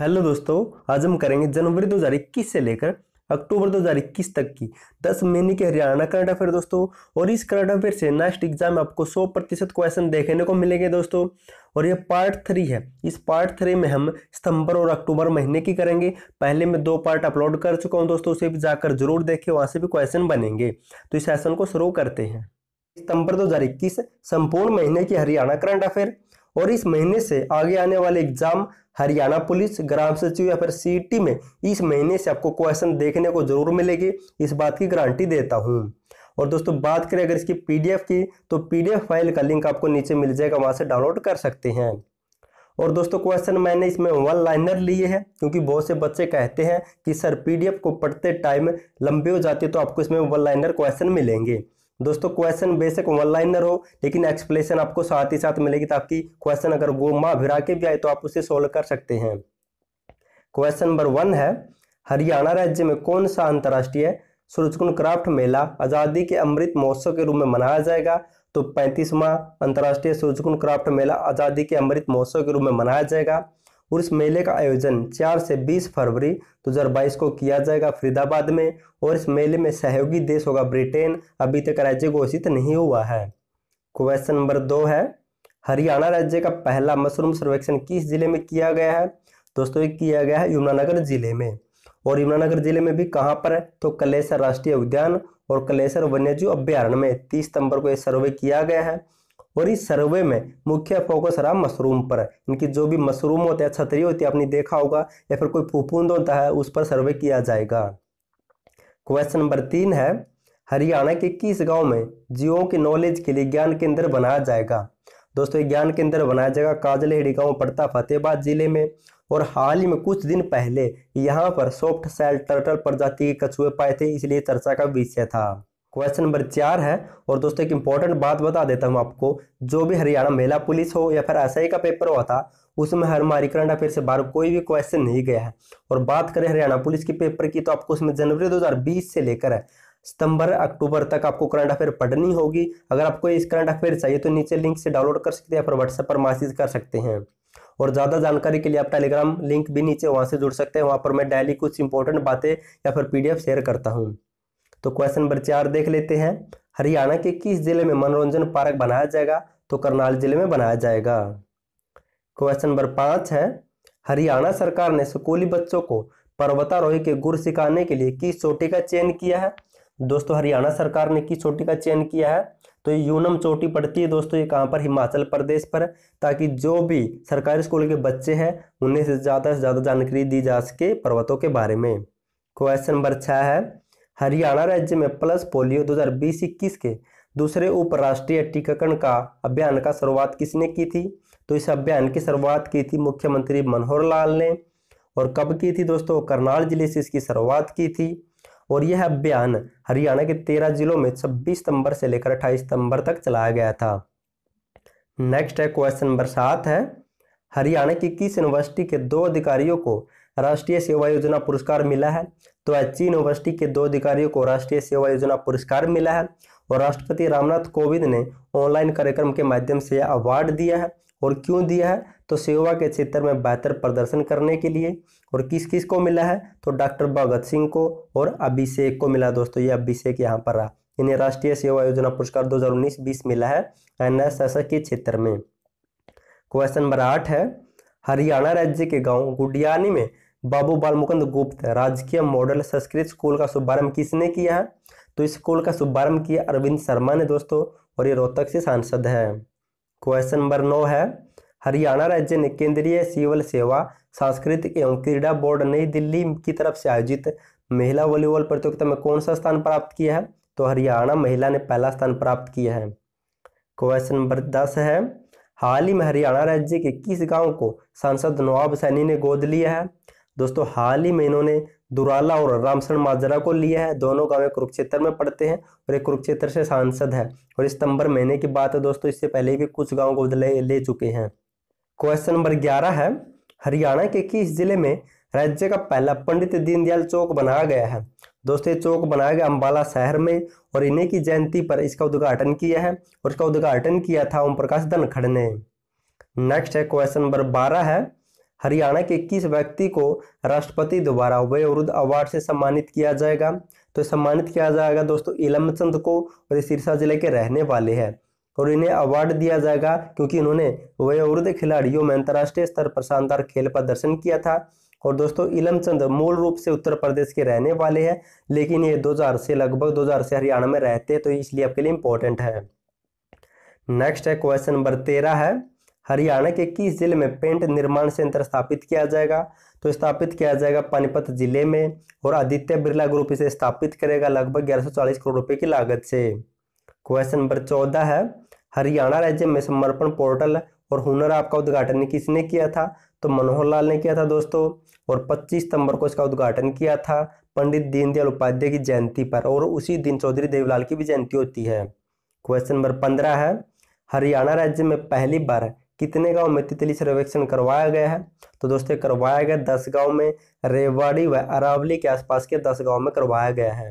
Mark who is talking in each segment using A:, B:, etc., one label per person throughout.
A: hello दोस्तों आज हम करेंगे जनवरी 2021 से लेकर अक्टूबर 2021 तक की 10 महीने के हरियाणा करंट अफेयर दोस्तों और इस करंट अफेयर से नेक्स्ट एग्जाम में आपको 100 प्रतिशत क्वेश्चन देखने को मिलेंगे दोस्तों और ये पार्ट थ्री है इस पार्ट थ्री में हम सितंबर और अक्टूबर महीने की करेंगे पहले मैं दो पार्ट अपलोड कर चुका हूँ दोस्तों उसे भी जाकर जरूर देखें वहाँ से भी क्वेश्चन बनेंगे तो इस सेशन को शुरू करते हैं सितंबर इक्कीस संपूर्ण महीने की हरियाणा करंट अफेयर और इस महीने से आगे आने वाले एग्जाम हरियाणा पुलिस ग्राम सचिव या फिर सी में इस महीने से आपको क्वेश्चन देखने को जरूर मिलेगी इस बात की गारंटी देता हूँ और दोस्तों बात करें अगर इसकी पीडीएफ की तो पीडीएफ फाइल का लिंक आपको नीचे मिल जाएगा वहाँ से डाउनलोड कर सकते हैं और दोस्तों क्वेश्चन मैंने इसमें वन लाइनर लिए हैं क्योंकि बहुत से बच्चे कहते हैं कि सर पीडीएफ को पढ़ते टाइम लंबे हो जाते तो आपको इसमें वन लाइनर क्वेश्चन मिलेंगे दोस्तों क्वेश्चन बेसिक वन लाइनर हो लेकिन एक्सप्लेनेशन आपको साथ ही साथ मिलेगी ताकि क्वेश्चन अगर गोमा भिरा के भी आए तो आप उसे सोल्व कर सकते हैं क्वेश्चन नंबर वन है हरियाणा राज्य में कौन सा अंतर्राष्ट्रीय सूरजकुंड क्राफ्ट मेला आज़ादी के अमृत महोत्सव के रूप में मनाया जाएगा तो पैंतीसवा अंतर्राष्ट्रीय सूरजकुंड क्राफ्ट मेला आज़ादी के अमृत महोत्सव के रूप में मनाया जाएगा और इस मेले का आयोजन 4 से 20 फरवरी 2022 को किया जाएगा फरीदाबाद में और इस मेले में सहयोगी देश होगा ब्रिटेन अभी तक राज्य घोषित नहीं हुआ है क्वेश्चन नंबर दो है हरियाणा राज्य का पहला मशरूम सर्वेक्षण किस जिले में किया गया है दोस्तों ये किया गया है यमुनानगर जिले में और यमुनानगर जिले में भी कहाँ पर है तो कलेसर राष्ट्रीय उद्यान और कलेसर वन्यजीव अभ्यारण्य में तीस सितंबर को यह सर्वे किया गया है और इस सर्वे में मुख्य फोकस रहा मशरूम पर इनकी जो भी मशरूम होते हैं छतरी होती है आपने देखा होगा या फिर कोई फूफूंद होता है उस पर सर्वे किया जाएगा क्वेश्चन नंबर तीन है हरियाणा के किस गांव में जियो के नॉलेज के लिए ज्ञान केंद्र बनाया जाएगा दोस्तों ज्ञान केंद्र बनाया जाएगा काजलहेड़ी गाँव पड़ता फतेहबाद जिले में और हाल ही में कुछ दिन पहले यहाँ पर सॉफ्ट सेल टर्टल प्रजाति के कछुए पाए थे इसलिए चर्चा का विषय था क्वेश्चन नंबर चार है और दोस्तों एक इंपॉर्टेंट बात बता देता हूँ आपको जो भी हरियाणा मेला पुलिस हो या फिर एस का पेपर हुआ था उसमें हमारी करंट अफेयर से बाहर कोई भी क्वेश्चन नहीं गया है और बात करें हरियाणा पुलिस के पेपर की तो आपको उसमें जनवरी 2020 से लेकर है सितंबर अक्टूबर तक आपको करंट अफेयर पढ़नी होगी अगर आपको इस करंट अफेयर चाहिए तो नीचे लिंक से डाउनलोड कर सकते हैं फिर व्हाट्सएप पर मैसेज कर सकते हैं और ज़्यादा जानकारी के लिए आप टेलीग्राम लिंक भी नीचे वहाँ से जुड़ सकते हैं वहां पर मैं डेली कुछ इंपॉर्टेंट बातें या फिर पीडीएफ शेयर करता हूँ तो क्वेश्चन नंबर चार देख लेते हैं हरियाणा के किस जिले में मनोरंजन पार्क बनाया जाएगा तो करनाल जिले में बनाया जाएगा क्वेश्चन नंबर पांच है हरियाणा सरकार ने स्कूली बच्चों को पर्वतारोही के गुर सिखाने के लिए किस चोटी का चयन किया है दोस्तों हरियाणा सरकार ने किस चोटी का चयन किया है तो ये यूनम चोटी पड़ती है दोस्तों ये कहाँ पर हिमाचल प्रदेश पर ताकि जो भी सरकारी स्कूल के बच्चे हैं उन्हें से ज़्यादा से ज़्यादा जानकारी दी जा सके पर्वतों के बारे में क्वेश्चन नंबर छह है हरियाणा राज्य में प्लस पोलियो 2020 के दूसरे उपराष्ट्रीय टीकाकरण का अभियान का शुरुआत किसने की थी तो इस अभियान की शुरुआत की थी मुख्यमंत्री मनोहर लाल ने और कब की थी दोस्तों करनाल जिले से इसकी शुरुआत की थी और यह अभियान हरियाणा के तेरह जिलों में छब्बीस सितंबर से लेकर अट्ठाईस सितंबर तक चलाया गया था नेक्स्ट है क्वेश्चन नंबर सात है हरियाणा की किस यूनिवर्सिटी के दो अधिकारियों को राष्ट्रीय सेवा योजना पुरस्कार मिला है तो आज यूनिवर्सिटी के दो अधिकारियों को राष्ट्रीय सेवा योजना पुरस्कार मिला है और राष्ट्रपति रामनाथ कोविंद ने ऑनलाइन कार्यक्रम के माध्यम से यह अवार्ड दिया है और क्यों दिया है तो सेवा के क्षेत्र में बेहतर प्रदर्शन करने के लिए और किस किस को मिला है तो डॉक्टर भगत सिंह को और अभिषेक को मिला दोस्तों ये अभिषेक यहाँ पर रहा इन्हें राष्ट्रीय सेवा योजना पुरस्कार 2019-20 मिला है एन के क्षेत्र में क्वेश्चन नंबर आठ है हरियाणा राज्य के गांव गुडियानी में बाबू बाल मुकुंद गुप्त राजकीय मॉडल संस्कृत स्कूल का शुभारंभ किसने किया है तो इस स्कूल का शुभारंभ किया अरविंद शर्मा ने दोस्तों और ये रोहतक से सांसद है क्वेश्चन नंबर नौ है हरियाणा राज्य ने केंद्रीय सिविल सेवा सांस्कृतिक एवं क्रीडा बोर्ड नई दिल्ली की तरफ से आयोजित महिला वॉलीबॉल प्रतियोगिता में कौन सा स्थान प्राप्त किया है तो हरियाणा महिला ने पहला स्थान प्राप्त किया है क्वेश्चन नंबर दस है हाल ही में हरियाणा राज्य के किस गांव को सांसद नवाब सैनी ने गोद लिया है दोस्तों हाल ही में इन्होंने दुराला और रामसन माजरा को लिया है दोनों गांव कुरुक्षेत्र में पढ़ते हैं और एक कुरुक्षेत्र से सांसद है और सितंबर महीने की बात है दोस्तों इससे पहले भी कुछ गाँव को ले, ले चुके हैं क्वेश्चन नंबर ग्यारह है हरियाणा के किस जिले में राज्य का पहला पंडित दीनदयाल चौक बनाया गया है दोस्तों ये चौक बनाया गया अम्बाला शहर में और इन्हीं की जयंती पर इसका उद्घाटन किया है और इसका उद्घाटन किया था ओम प्रकाश धनखड़ ने नेक्स्ट है क्वेश्चन नंबर बारह है हरियाणा के किस व्यक्ति को राष्ट्रपति द्वारा वयोवृद्ध अवार्ड से सम्मानित किया जाएगा तो सम्मानित किया जाएगा दोस्तों इलमचंद को और सिरसा जिले के रहने वाले हैं और इन्हें अवार्ड दिया जाएगा क्योंकि इन्होंने वयोवृद्ध खिलाड़ियों में अंतर्राष्ट्रीय स्तर पर शानदार खेल प्रदर्शन किया था और दोस्तों इलमचंद मूल रूप से उत्तर प्रदेश के रहने वाले हैं लेकिन ये 2000 से लगभग 2000 से हरियाणा में रहते हैं तो इसलिए आपके लिए इम्पोर्टेंट है नेक्स्ट है क्वेश्चन नंबर तेरह है हरियाणा के किस जिले में पेंट निर्माण सेंटर स्थापित किया जाएगा तो स्थापित किया जाएगा पानीपत जिले में और आदित्य बिरला ग्रुप इसे स्थापित करेगा लगभग 1140 करोड़ रुपए की लागत से क्वेश्चन नंबर चौदह है हरियाणा राज्य में समर्पण पोर्टल और हुनर आपका उद्घाटन किसने किया था तो मनोहर लाल ने किया था दोस्तों और 25 सितंबर को इसका उद्घाटन किया था पंडित दीनदयाल उपाध्याय की जयंती पर और उसी दिन चौधरी देवीलाल की भी जयंती होती है क्वेश्चन नंबर पंद्रह है हरियाणा राज्य में पहली बार कितने गांव में तितली सर्वेक्षण करवाया गया है तो दोस्तों करवाया गया दस गांव में रेवाड़ी व अरावली के आसपास के दस गांव में करवाया गया है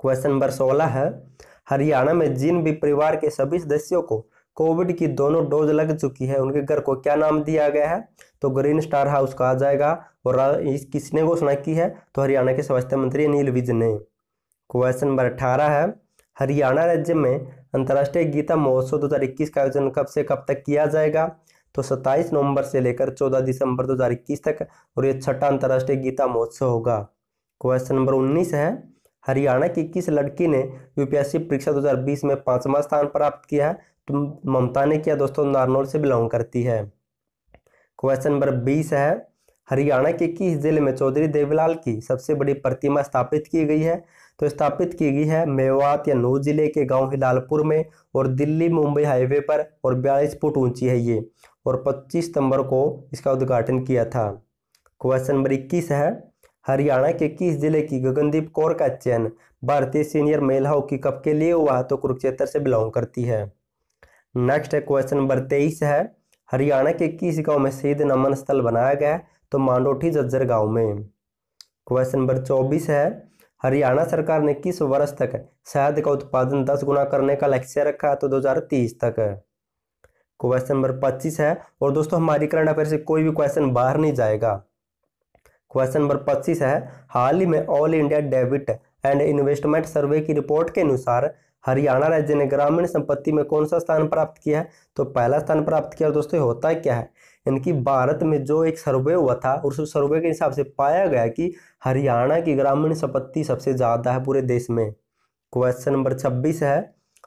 A: क्वेश्चन नंबर सोलह है हरियाणा में जिन भी परिवार के सभी सदस्यों को कोविड की दोनों डोज लग चुकी है उनके घर को क्या नाम दिया गया है तो ग्रीन स्टार हाउस कहा जाएगा और किसने घोषणा की है तो हरियाणा के स्वास्थ्य मंत्री अनिल विज ने क्वेश्चन नंबर अठारह है हरियाणा राज्य में अंतर्राष्ट्रीय गीता महोत्सव दो हजार इक्कीस का आयोजन कब से कब तक किया जाएगा तो 27 नवंबर से लेकर 14 दिसंबर 2021 तक और ये छठा अंतर्राष्ट्रीय गीता महोत्सव होगा क्वेश्चन नंबर 19 है हरियाणा की किस लड़की ने यूपीएससी परीक्षा 2020 में पांचवा स्थान प्राप्त किया है तो ममता ने किया दोस्तों नारनौल से बिलोंग करती है क्वेश्चन नंबर बीस है हरियाणा के किस जिले में चौधरी देवीलाल की सबसे बड़ी प्रतिमा स्थापित की गई है तो स्थापित की गई है मेवात या नू जिले के गांव हिलालपुर में और दिल्ली मुंबई हाईवे पर और बयालीस फुट ऊंची है ये और 25 सितंबर को इसका उद्घाटन किया था क्वेश्चन नंबर इक्कीस है हरियाणा के किस जिले की गगनदीप कौर का चयन भारतीय सीनियर मेल हॉकी कप के लिए हुआ तो कुरुक्षेत्र से बिलोंग करती है नेक्स्ट है क्वेश्चन नंबर तेईस है हरियाणा के किस गांव में शहीद नमन स्थल बनाया गया है तो मांडोठी जज्जर गांव में क्वेश्चन नंबर चौबीस है हरियाणा सरकार ने किस वर्ष तक शहद का उत्पादन 10 गुना करने का लक्ष्य रखा तो 2030 तक क्वेश्चन नंबर 25 है और दोस्तों हमारी करंट अफेयर से कोई भी क्वेश्चन बाहर नहीं जाएगा क्वेश्चन नंबर 25 है हाल ही में all India debit and investment survey की रिपोर्ट के अनुसार हरियाणा राज्य ने ग्रामीण संपत्ति में कौन सा स्थान प्राप्त किया है तो पहला स्थान प्राप्त किया दोस्तों होता क्या है यानी कि भारत में जो एक सर्वे हुआ था उस सर्वे के हिसाब से पाया गया कि हरियाणा की ग्रामीण संपत्ति सबसे ज़्यादा है पूरे देश में क्वेश्चन नंबर छब्बीस है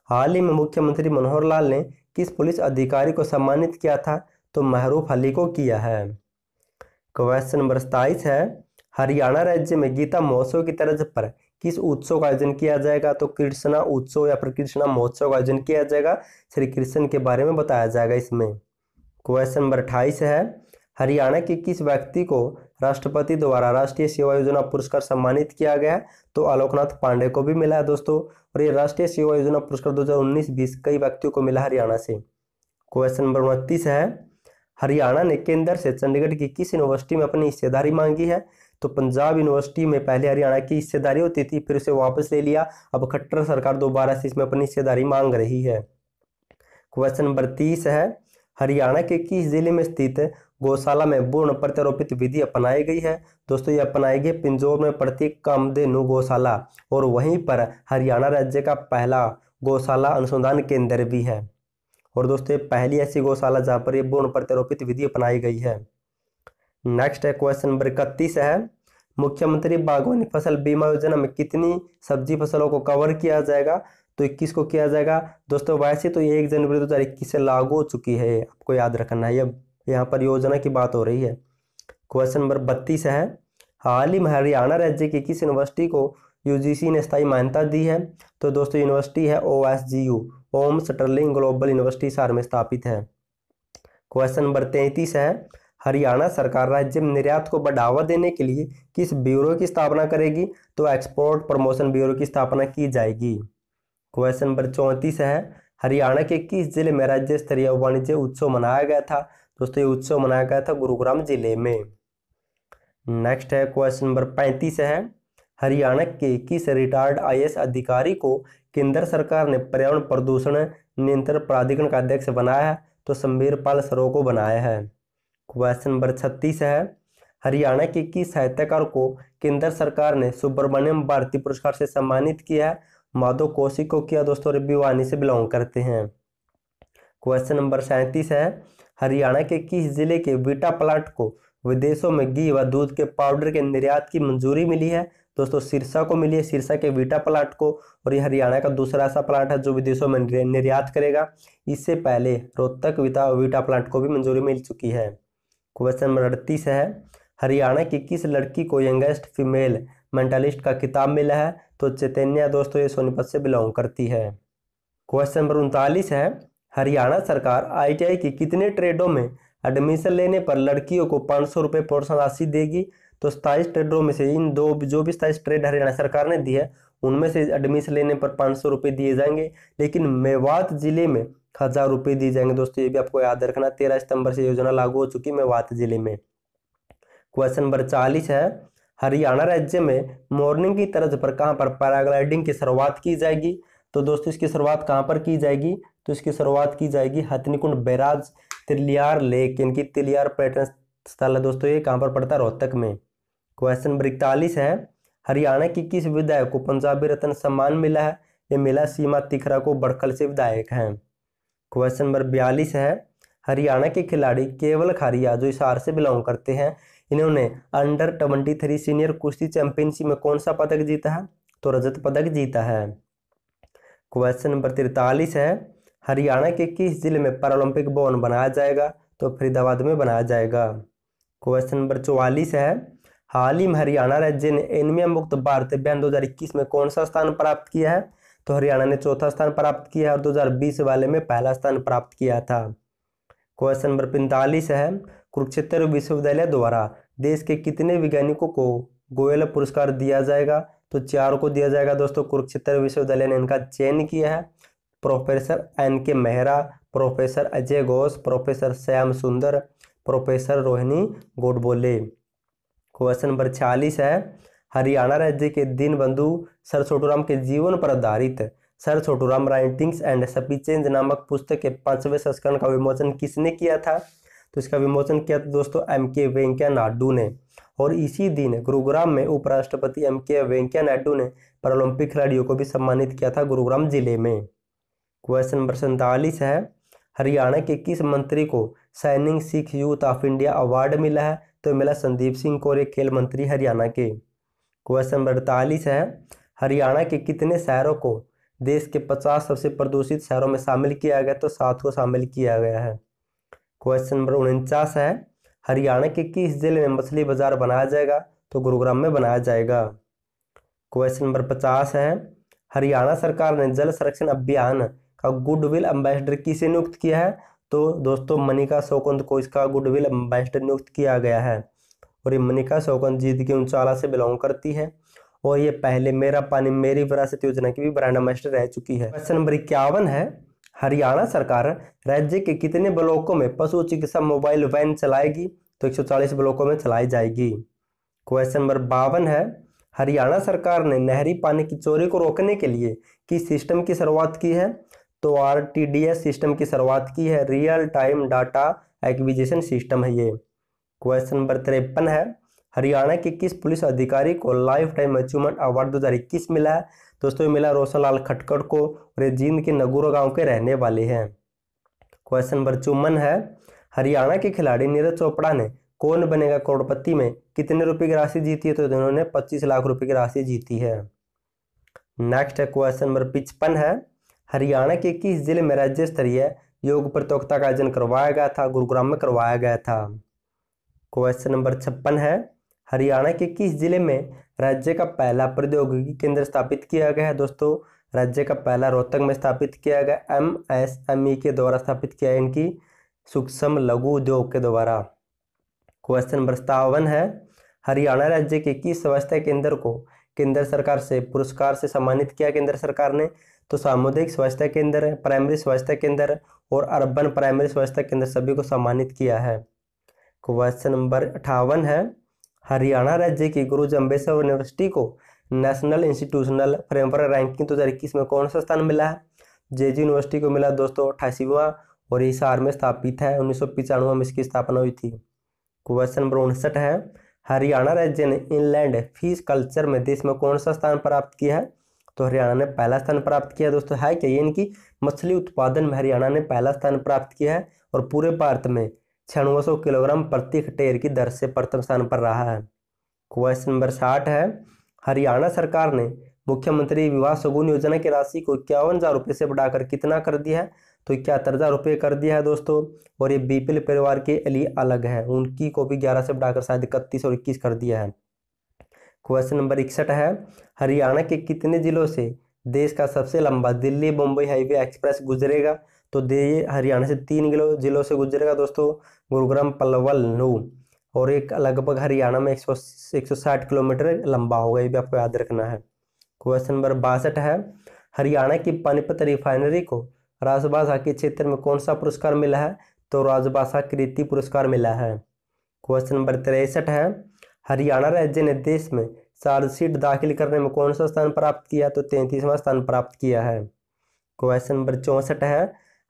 A: हाल ही में मुख्यमंत्री मनोहर लाल ने किस पुलिस अधिकारी को सम्मानित किया था तो महरूफ अली को किया है क्वेश्चन नंबर सताइस है हरियाणा राज्य में गीता महोत्सव की तरज पर किस उत्सव का आयोजन किया जाएगा तो कृष्णा उत्सव या फिर कृष्णा महोत्सव का आयोजन किया जाएगा श्री कृष्ण के बारे में बताया जाएगा इसमें क्वेश्चन नंबर अट्ठाईस है हरियाणा के किस व्यक्ति को राष्ट्रपति द्वारा राष्ट्रीय सेवा योजना पुरस्कार सम्मानित किया गया है तो आलोकनाथ पांडे को भी मिला है दोस्तों और ये राष्ट्रीय सेवा योजना पुरस्कार 2019-20 कई व्यक्तियों को मिला हरियाणा से क्वेश्चन नंबर उनतीस है हरियाणा ने केंद्र से चंडीगढ़ की किस यूनिवर्सिटी में अपनी हिस्सेदारी मांगी है तो पंजाब यूनिवर्सिटी में पहले हरियाणा की हिस्सेदारी होती थी फिर उसे वापस ले लिया अब खट्टर सरकार दोबारा से इसमें अपनी हिस्सेदारी मांग रही है क्वेश्चन नंबर तीस है हरियाणा के किस जिले में स्थित गौशाला में पूर्ण प्रत्यारोपित विधि अपनाई गई है दोस्तों ये अपनाई गई पिंजौर में प्रत्येक दे गौशाला और वहीं पर हरियाणा राज्य का पहला गौशाला अनुसंधान केंद्र भी है और दोस्तों पहली ऐसी गौशाला जहाँ पर यह भ्रूण प्रत्यारोपित विधि अपनाई गई है नेक्स्ट है क्वेश्चन नंबर इकतीस है मुख्यमंत्री बागवानी फसल बीमा योजना में कितनी सब्जी फसलों को कवर किया जाएगा तो इक्कीस को किया जाएगा दोस्तों वैसे तो एक जनवरी दो हज़ार इक्कीस से लागू हो चुकी है आपको याद रखना है अब यहाँ पर योजना की बात हो रही है क्वेश्चन नंबर बत्तीस है हाल ही में हरियाणा राज्य की किस यूनिवर्सिटी को यूजीसी ने स्थायी मान्यता दी है तो दोस्तों यूनिवर्सिटी है O S G U Om sterling global university सार में स्थापित है क्वेश्चन नंबर तैंतीस है हरियाणा सरकार राज्य में निर्यात को बढ़ावा देने के लिए किस ब्यूरो की स्थापना करेगी तो एक्सपोर्ट प्रमोशन ब्यूरो की स्थापना की जाएगी क्वेश्चन नंबर चौंतीस है हरियाणा के किस जिले में राज्य स्तरीय वाणिज्य उत्सव मनाया गया था दोस्तों ये उत्सव मनाया गया था गुरुग्राम जिले में नेक्स्ट है क्वेश्चन नंबर पैंतीस है हरियाणा के किस रिटायर्ड आई अधिकारी को केंद्र सरकार ने पर्यावरण प्रदूषण नियंत्रण प्राधिकरण का अध्यक्ष बनाया है तो समीर पाल सरो को बनाया है क्वेश्चन नंबर छत्तीस है हरियाणा के किस साहित्यकार को केंद्र सरकार ने सुब्रमण्यम भारती पुरस्कार से सम्मानित किया है माधो कौशिक को किया दोस्तों रिब्यवानी से बिलोंग करते हैं क्वेश्चन नंबर सैंतीस है हरियाणा के किस जिले के बीटा प्लांट को विदेशों में घी व दूध के पाउडर के निर्यात की मंजूरी मिली है दोस्तों सिरसा को मिली है सिरसा के बीटा प्लांट को और ये हरियाणा का दूसरा ऐसा प्लांट है जो विदेशों में निर्यात करेगा इससे पहले रोहतक विता वीटा प्लांट को भी मंजूरी मिल चुकी है क्वेश्चन नंबर अड़तीस है हरियाणा की किस लड़की को यंगेस्ट फीमेल मेंटलिस्ट का किताब मिला है तो चैतन्या दोस्तों ये सोनीपत से बिलोंग करती है क्वेश्चन नंबर उनतालीस है हरियाणा सरकार आईटीआई की कितने ट्रेडों में एडमिशन लेने पर लड़कियों को पाँच सौ रुपये प्रोत्साहन राशि देगी तो सताईस ट्रेडों में से इन दो जो भी सताईस ट्रेड हरियाणा सरकार ने दी है उनमें से एडमिशन लेने पर पाँच सौ रुपये दिए जाएंगे लेकिन मेवात जिले में हज़ार रुपये दिए जाएंगे दोस्तों ये भी आपको याद रखना तेरह सितंबर से योजना लागू हो चुकी मेवात जिले में क्वेश्चन नंबर चालीस है हरियाणा राज्य में मॉर्निंग की तरज पर कहाँ पर पैराग्लाइडिंग की शुरुआत की जाएगी तो दोस्तों इसकी शुरुआत कहाँ पर की जाएगी तो इसकी शुरुआत की जाएगी हथनीकुंड बैराज तिलियार लेक इनकी तिलियार पर्यटन स्थल है दोस्तों ये कहाँ पर पड़ता है रोहतक में क्वेश्चन नंबर इकतालीस है हरियाणा की किस विधायक को पंजाबी रत्न सम्मान मिला है ये मिला सीमा तिखरा को बड़खल से विधायक है क्वेश्चन नंबर बयालीस है हरियाणा के खिलाड़ी केवल खारिया जो इशार से बिलोंग करते हैं इन्होंने अंडर ट्वेंटी थ्री सीनियर कुश्ती चैंपियनशिप में कौन सा पदक जीता है तो रजत पदक जीता है क्वेश्चन नंबर तिरतालीस है हरियाणा के किस जिले में पैरालंपिक भवन बनाया जाएगा तो फरीदाबाद में बनाया जाएगा क्वेश्चन नंबर चौवालीस है हाल ही में हरियाणा राज्य ने एनमिया मुक्त भारत अभियान दो में कौन सा स्थान प्राप्त किया है तो हरियाणा ने चौथा स्थान प्राप्त किया और 2020 वाले में पहला स्थान प्राप्त किया था क्वेश्चन नंबर पैंतालीस है कुरुक्षेत्र विश्वविद्यालय द्वारा देश के कितने वैज्ञानिकों को गोयल पुरस्कार दिया जाएगा तो चार को दिया जाएगा दोस्तों कुरुक्षेत्र विश्वविद्यालय ने इनका चयन किया है professor N K Mehra professor Ajay Ghosh professor Shyam Sundar professor Rohini Godbole question number छियालीस है हरियाणा राज्य के बंधु सर छोटूराम के जीवन पर आधारित sir Chhoturam writings and speeches नामक पुस्तक के पांचवें संस्करण का विमोचन किसने किया था तो इसका विमोचन किया था तो दोस्तों एम के वेंकैया नायडू ने और इसी दिन गुरुग्राम में उपराष्ट्रपति एम के वेंकैया नायडू ने पैरोल्पिक खिलाड़ियों को भी सम्मानित किया था गुरुग्राम जिले में क्वेश्चन नंबर सैंतालीस है हरियाणा के किस मंत्री को shining Sikh youth of India award मिला है तो मिला संदीप सिंह कोरे खेल मंत्री हरियाणा के क्वेश्चन नंबर अड़तालीस है हरियाणा के कितने शहरों को देश के पचास सबसे प्रदूषित शहरों में शामिल किया गया तो सात को शामिल किया गया है क्वेश्चन नंबर उनचास है हरियाणा के किस जिले में मछली बाजार बनाया जाएगा तो गुरुग्राम में बनाया जाएगा क्वेश्चन नंबर पचास है हरियाणा सरकार ने जल संरक्षण अभियान का गुडविल एम्बेसडर किसे नियुक्त किया है तो दोस्तों मनिका शोकंत को इसका गुडविल एम्बेसडर नियुक्त किया गया है और ये मनिका शोकंत जीत की उनचाला से बिलोंग करती है और ये पहले मेरा पानी मेरी विरासत योजना की भी ब्रांड एम्बेसडर रह चुकी है क्वेश्चन नंबर इक्यावन है हरियाणा सरकार राज्य के कितने ब्लॉकों में पशु चिकित्सा मोबाइल वैन चलाएगी तो 140 ब्लॉकों में चलाई जाएगी क्वेश्चन नंबर बावन है हरियाणा सरकार ने नहरी पानी की चोरी को रोकने के लिए किस सिस्टम की शुरुआत की है तो आर सिस्टम की शुरुआत की है real time data acquisition system है ये क्वेश्चन नंबर तिरपन है हरियाणा के किस पुलिस अधिकारी को लाइफ टाइम अचीवमेंट अवार्ड दो मिला है दोस्तों ये मिला रोशन लाल खटकड़ को और ये जींद के नगुरो गांव के रहने वाले हैं क्वेश्चन नंबर चुम्बन है हरियाणा के खिलाड़ी नीरज चोपड़ा ने कौन बनेगा करोड़पति में कितने रुपए की राशि जीती है तो इन्होंने पच्चीस लाख रुपए की राशि जीती है नेक्स्ट है क्वेश्चन नंबर पिचपन है हरियाणा के किस जिले में राज्य स्तरीय योग प्रतियोगिता का आयोजन करवाया गया था गुरुग्राम में करवाया गया था क्वेश्चन नंबर छप्पन है हरियाणा के किस जिले में राज्य का पहला प्रौद्योगिकी केंद्र स्थापित किया गया है दोस्तों राज्य का पहला रोहतक में स्थापित किया गया एम एस एम ई के द्वारा स्थापित किया है इनकी सूक्ष्म लघु उद्योग के द्वारा क्वेश्चन नंबर सतावन है हरियाणा राज्य के किस स्वास्थ्य केंद्र को केंद्र सरकार से पुरस्कार से सम्मानित किया केंद्र सरकार ने तो सामुदायिक स्वास्थ्य केंद्र प्राइमरी स्वास्थ्य केंद्र और अर्बन प्राइमरी स्वास्थ्य केंद्र सभी को सम्मानित किया है क्वेश्चन नंबर अठावन है हरियाणा राज्य की गुरु जम्बेश्वर यूनिवर्सिटी को नेशनल इंस्टीट्यूशनल फ्रेमवर्क रैंकिंग दो हज़ार इक्कीस में कौन सा स्थान मिला है जे जी यूनिवर्सिटी को मिला दोस्तों अट्ठाईसवां और हिसार में स्थापित है उन्नीस में इसकी स्थापना हुई थी क्वेश्चन नंबर उनसठ है हरियाणा राज्य ने इनलैंड फीस कल्चर में देश में कौन सा स्थान प्राप्त किया है तो हरियाणा ने पहला स्थान प्राप्त किया दोस्तों है क्या ये इनकी मछली उत्पादन में हरियाणा ने पहला स्थान प्राप्त किया है और पूरे भारत में छियानवे किलोग्राम प्रति हेक्टेयर की दर से प्रथम स्थान पर रहा है क्वेश्चन नंबर साठ है हरियाणा सरकार ने मुख्यमंत्री विवाह सगुन योजना की राशि को इक्यावन हज़ार रुपये से बढ़ाकर कितना कर दिया है तो इकहत्तर हज़ार रुपये कर दिया है दोस्तों और ये बीपीएल परिवार के लिए अलग है उनकी को भी ग्यारह से बढ़ाकर शायद इकतीस और इक्कीस कर दिया है क्वेश्चन नंबर इकसठ है हरियाणा के कितने जिलों से देश का सबसे लंबा दिल्ली मुंबई हाईवे एक्सप्रेस गुजरेगा तो ये हरियाणा से तीन किलो जिलों से गुजरेगा दोस्तों गुरुग्राम पलवल नू और एक लगभग हरियाणा में एक सौ एक सौ साठ किलोमीटर लंबा होगा ये भी आपको याद रखना है क्वेश्चन नंबर बासठ है हरियाणा की पानीपत रिफाइनरी को राजभाषा के क्षेत्र में कौन सा पुरस्कार मिला है तो राजभाषा कृति पुरस्कार मिला है क्वेश्चन नंबर तिरसठ है हरियाणा राज्य ने देश में चार्जशीट दाखिल करने में कौन सा स्थान प्राप्त किया तो तैंतीसवां स्थान प्राप्त किया है क्वेश्चन नंबर चौंसठ है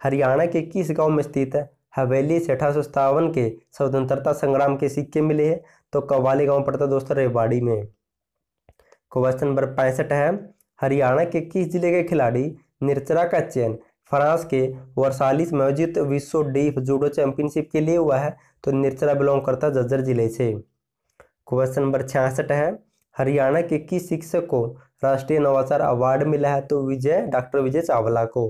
A: हरियाणा के किस गांव में स्थित है हवेली से अठारह के स्वतंत्रता संग्राम के सिक्के मिले हैं तो कवाली गांव पड़ता तो है दोस्तों रेवाड़ी में क्वेश्चन नंबर पैंसठ है हरियाणा के किस जिले के खिलाड़ी निर्चरा का चयन फ्रांस के वर्सालिस में आयोजित विश्व डीफ जूडो चैंपियनशिप के लिए हुआ है तो निर्चरा बिलोंग करता है जज्जर जिले से क्वेश्चन नंबर छियासठ है हरियाणा के किस शिक्षक को राष्ट्रीय नवाचार अवार्ड मिला है तो विजय डॉक्टर विजय चावला को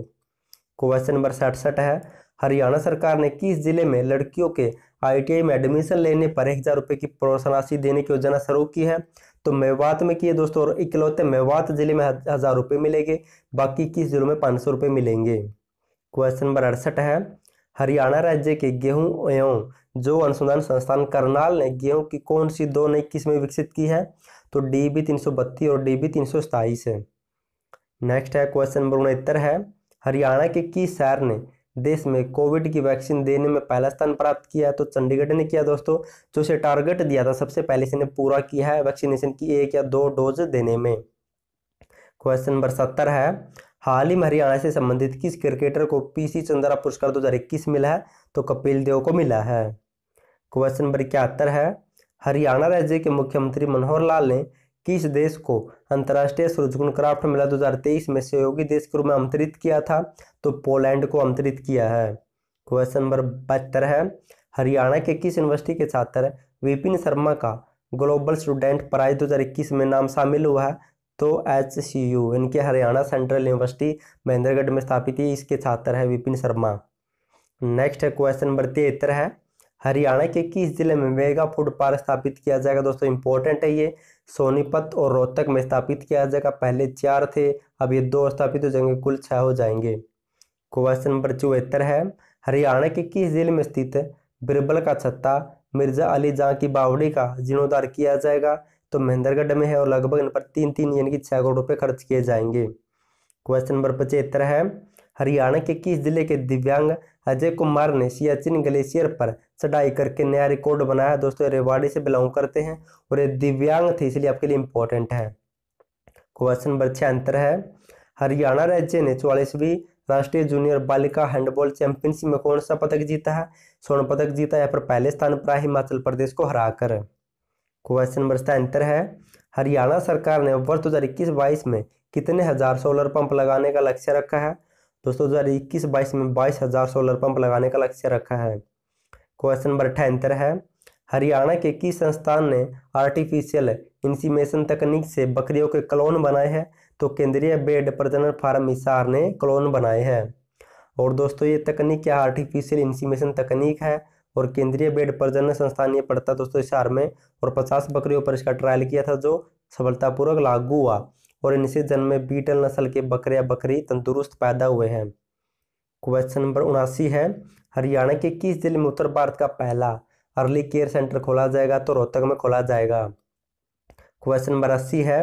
A: क्वेश्चन नंबर सड़सठ है हरियाणा सरकार ने किस जिले में लड़कियों के आईटीआई में एडमिशन लेने पर एक हज़ार रुपये की प्रोत्साहन राशि देने की योजना शुरू की है तो मेवात में किए दोस्तों और इकलौते मेवात जिले में हज़ार रुपये मिलेंगे बाकी किस जिलों में पाँच सौ रुपये मिलेंगे क्वेश्चन नंबर अड़सठ है हरियाणा राज्य के गेहूं एवं जो अनुसंधान संस्थान करनाल ने गेहूं की कौन सी दो नई किस्में विकसित की है तो डी बी तीन सौ बत्तीस और डी बी तीन सौ है नेक्स्ट है क्वेश्चन नंबर उनहत्तर है हरियाणा के किस शहर ने देश में कोविड की वैक्सीन देने में पहला स्थान प्राप्त किया तो चंडीगढ़ ने किया दोस्तों जो इसे टारगेट दिया था सबसे पहले इसने पूरा किया है वैक्सीनेशन की एक या दो डोज देने में क्वेश्चन नंबर सत्तर है हाल ही में हरियाणा से संबंधित किस क्रिकेटर को पीसी चंद्रा पुरस्कार दो मिला है तो कपिल देव को मिला है क्वेश्चन नंबर इक्याहत्तर है हरियाणा राज्य के मुख्यमंत्री मनोहर लाल ने किस देश को अंतर्राष्ट्रीय सूर्यकुंड क्राफ्ट मेला 2023 में सहयोगी देश के रूप में आमंत्रित किया था तो पोलैंड को आमंत्रित किया है क्वेश्चन नंबर बहत्तर है हरियाणा के किस यूनिवर्सिटी के छात्र विपिन शर्मा का ग्लोबल स्टूडेंट प्राइज 2021 में नाम शामिल हुआ है तो एच सी यू इनके हरियाणा सेंट्रल यूनिवर्सिटी महेंद्रगढ़ में स्थापित इसके छात्र है विपिन शर्मा नेक्स्ट है क्वेश्चन नंबर तिहत्तर है हरियाणा के किस जिले में मेगा फूड पार्क स्थापित किया जाएगा दोस्तों इंपॉर्टेंट है ये सोनीपत और रोहतक में स्थापित किया जाएगा पहले चार थे अब ये दो स्थापित हो जाएंगे कुल छह हो जाएंगे क्वेश्चन नंबर चौहत्तर है हरियाणा के किस जिले में स्थित बिरबल का छत्ता मिर्जा अली जहाँ की बावड़ी का जीर्णोद्धार किया जाएगा तो महेंद्रगढ़ में है और लगभग इन पर तीन तीन यानी कि छः करोड़ रुपये खर्च किए जाएंगे क्वेश्चन नंबर पचहत्तर है हरियाणा के किस जिले के दिव्यांग अजय कुमार ने सियाचिन ग्लेशियर पर चढ़ाई करके नया रिकॉर्ड बनाया दोस्तों रेवाड़ी से बिलोंग करते हैं और ये दिव्यांग थे इसलिए आपके लिए इम्पोर्टेंट है क्वेश्चन नंबर छः अंतर है हरियाणा राज्य ने चौवालीसवीं राष्ट्रीय जूनियर बालिका हैंडबॉल चैंपियनशिप में कौन सा पदक जीता है स्वर्ण पदक जीता है पर पहले स्थान पर है हिमाचल प्रदेश को हराकर क्वेश्चन नंबर सात अंतर है हरियाणा सरकार ने वर्ष दो हज़ार इक्कीस बाईस में कितने हजार सोलर पंप लगाने का लक्ष्य रखा है दोस्तों दो हज़ार इक्कीस बाईस में बाईस हज़ार सोलर पंप लगाने का लक्ष्य रखा है क्वेश्चन नंबर अठहत्तर है हरियाणा के किस संस्थान ने आर्टिफिशियल इंसीमेशन तकनीक से बकरियों के क्लोन बनाए हैं तो केंद्रीय बेड प्रजनन फार्म हिसार ने क्लोन बनाए हैं और दोस्तों ये तकनीक क्या आर्टिफिशियल इंसीमेशन तकनीक है और केंद्रीय बेड प्रजनन संस्थान ये पड़ता दोस्तों हिसार में और पचास बकरियों पर इसका ट्रायल किया था जो सफलतापूर्वक लागू हुआ और इनसे जन्मे बीटल नस्ल के बकरे या बकरी तंदुरुस्त पैदा हुए हैं क्वेश्चन नंबर उनासी है हरियाणा के किस जिले में उत्तर भारत का पहला अर्ली केयर सेंटर खोला जाएगा तो रोहतक में खोला जाएगा क्वेश्चन नंबर अस्सी है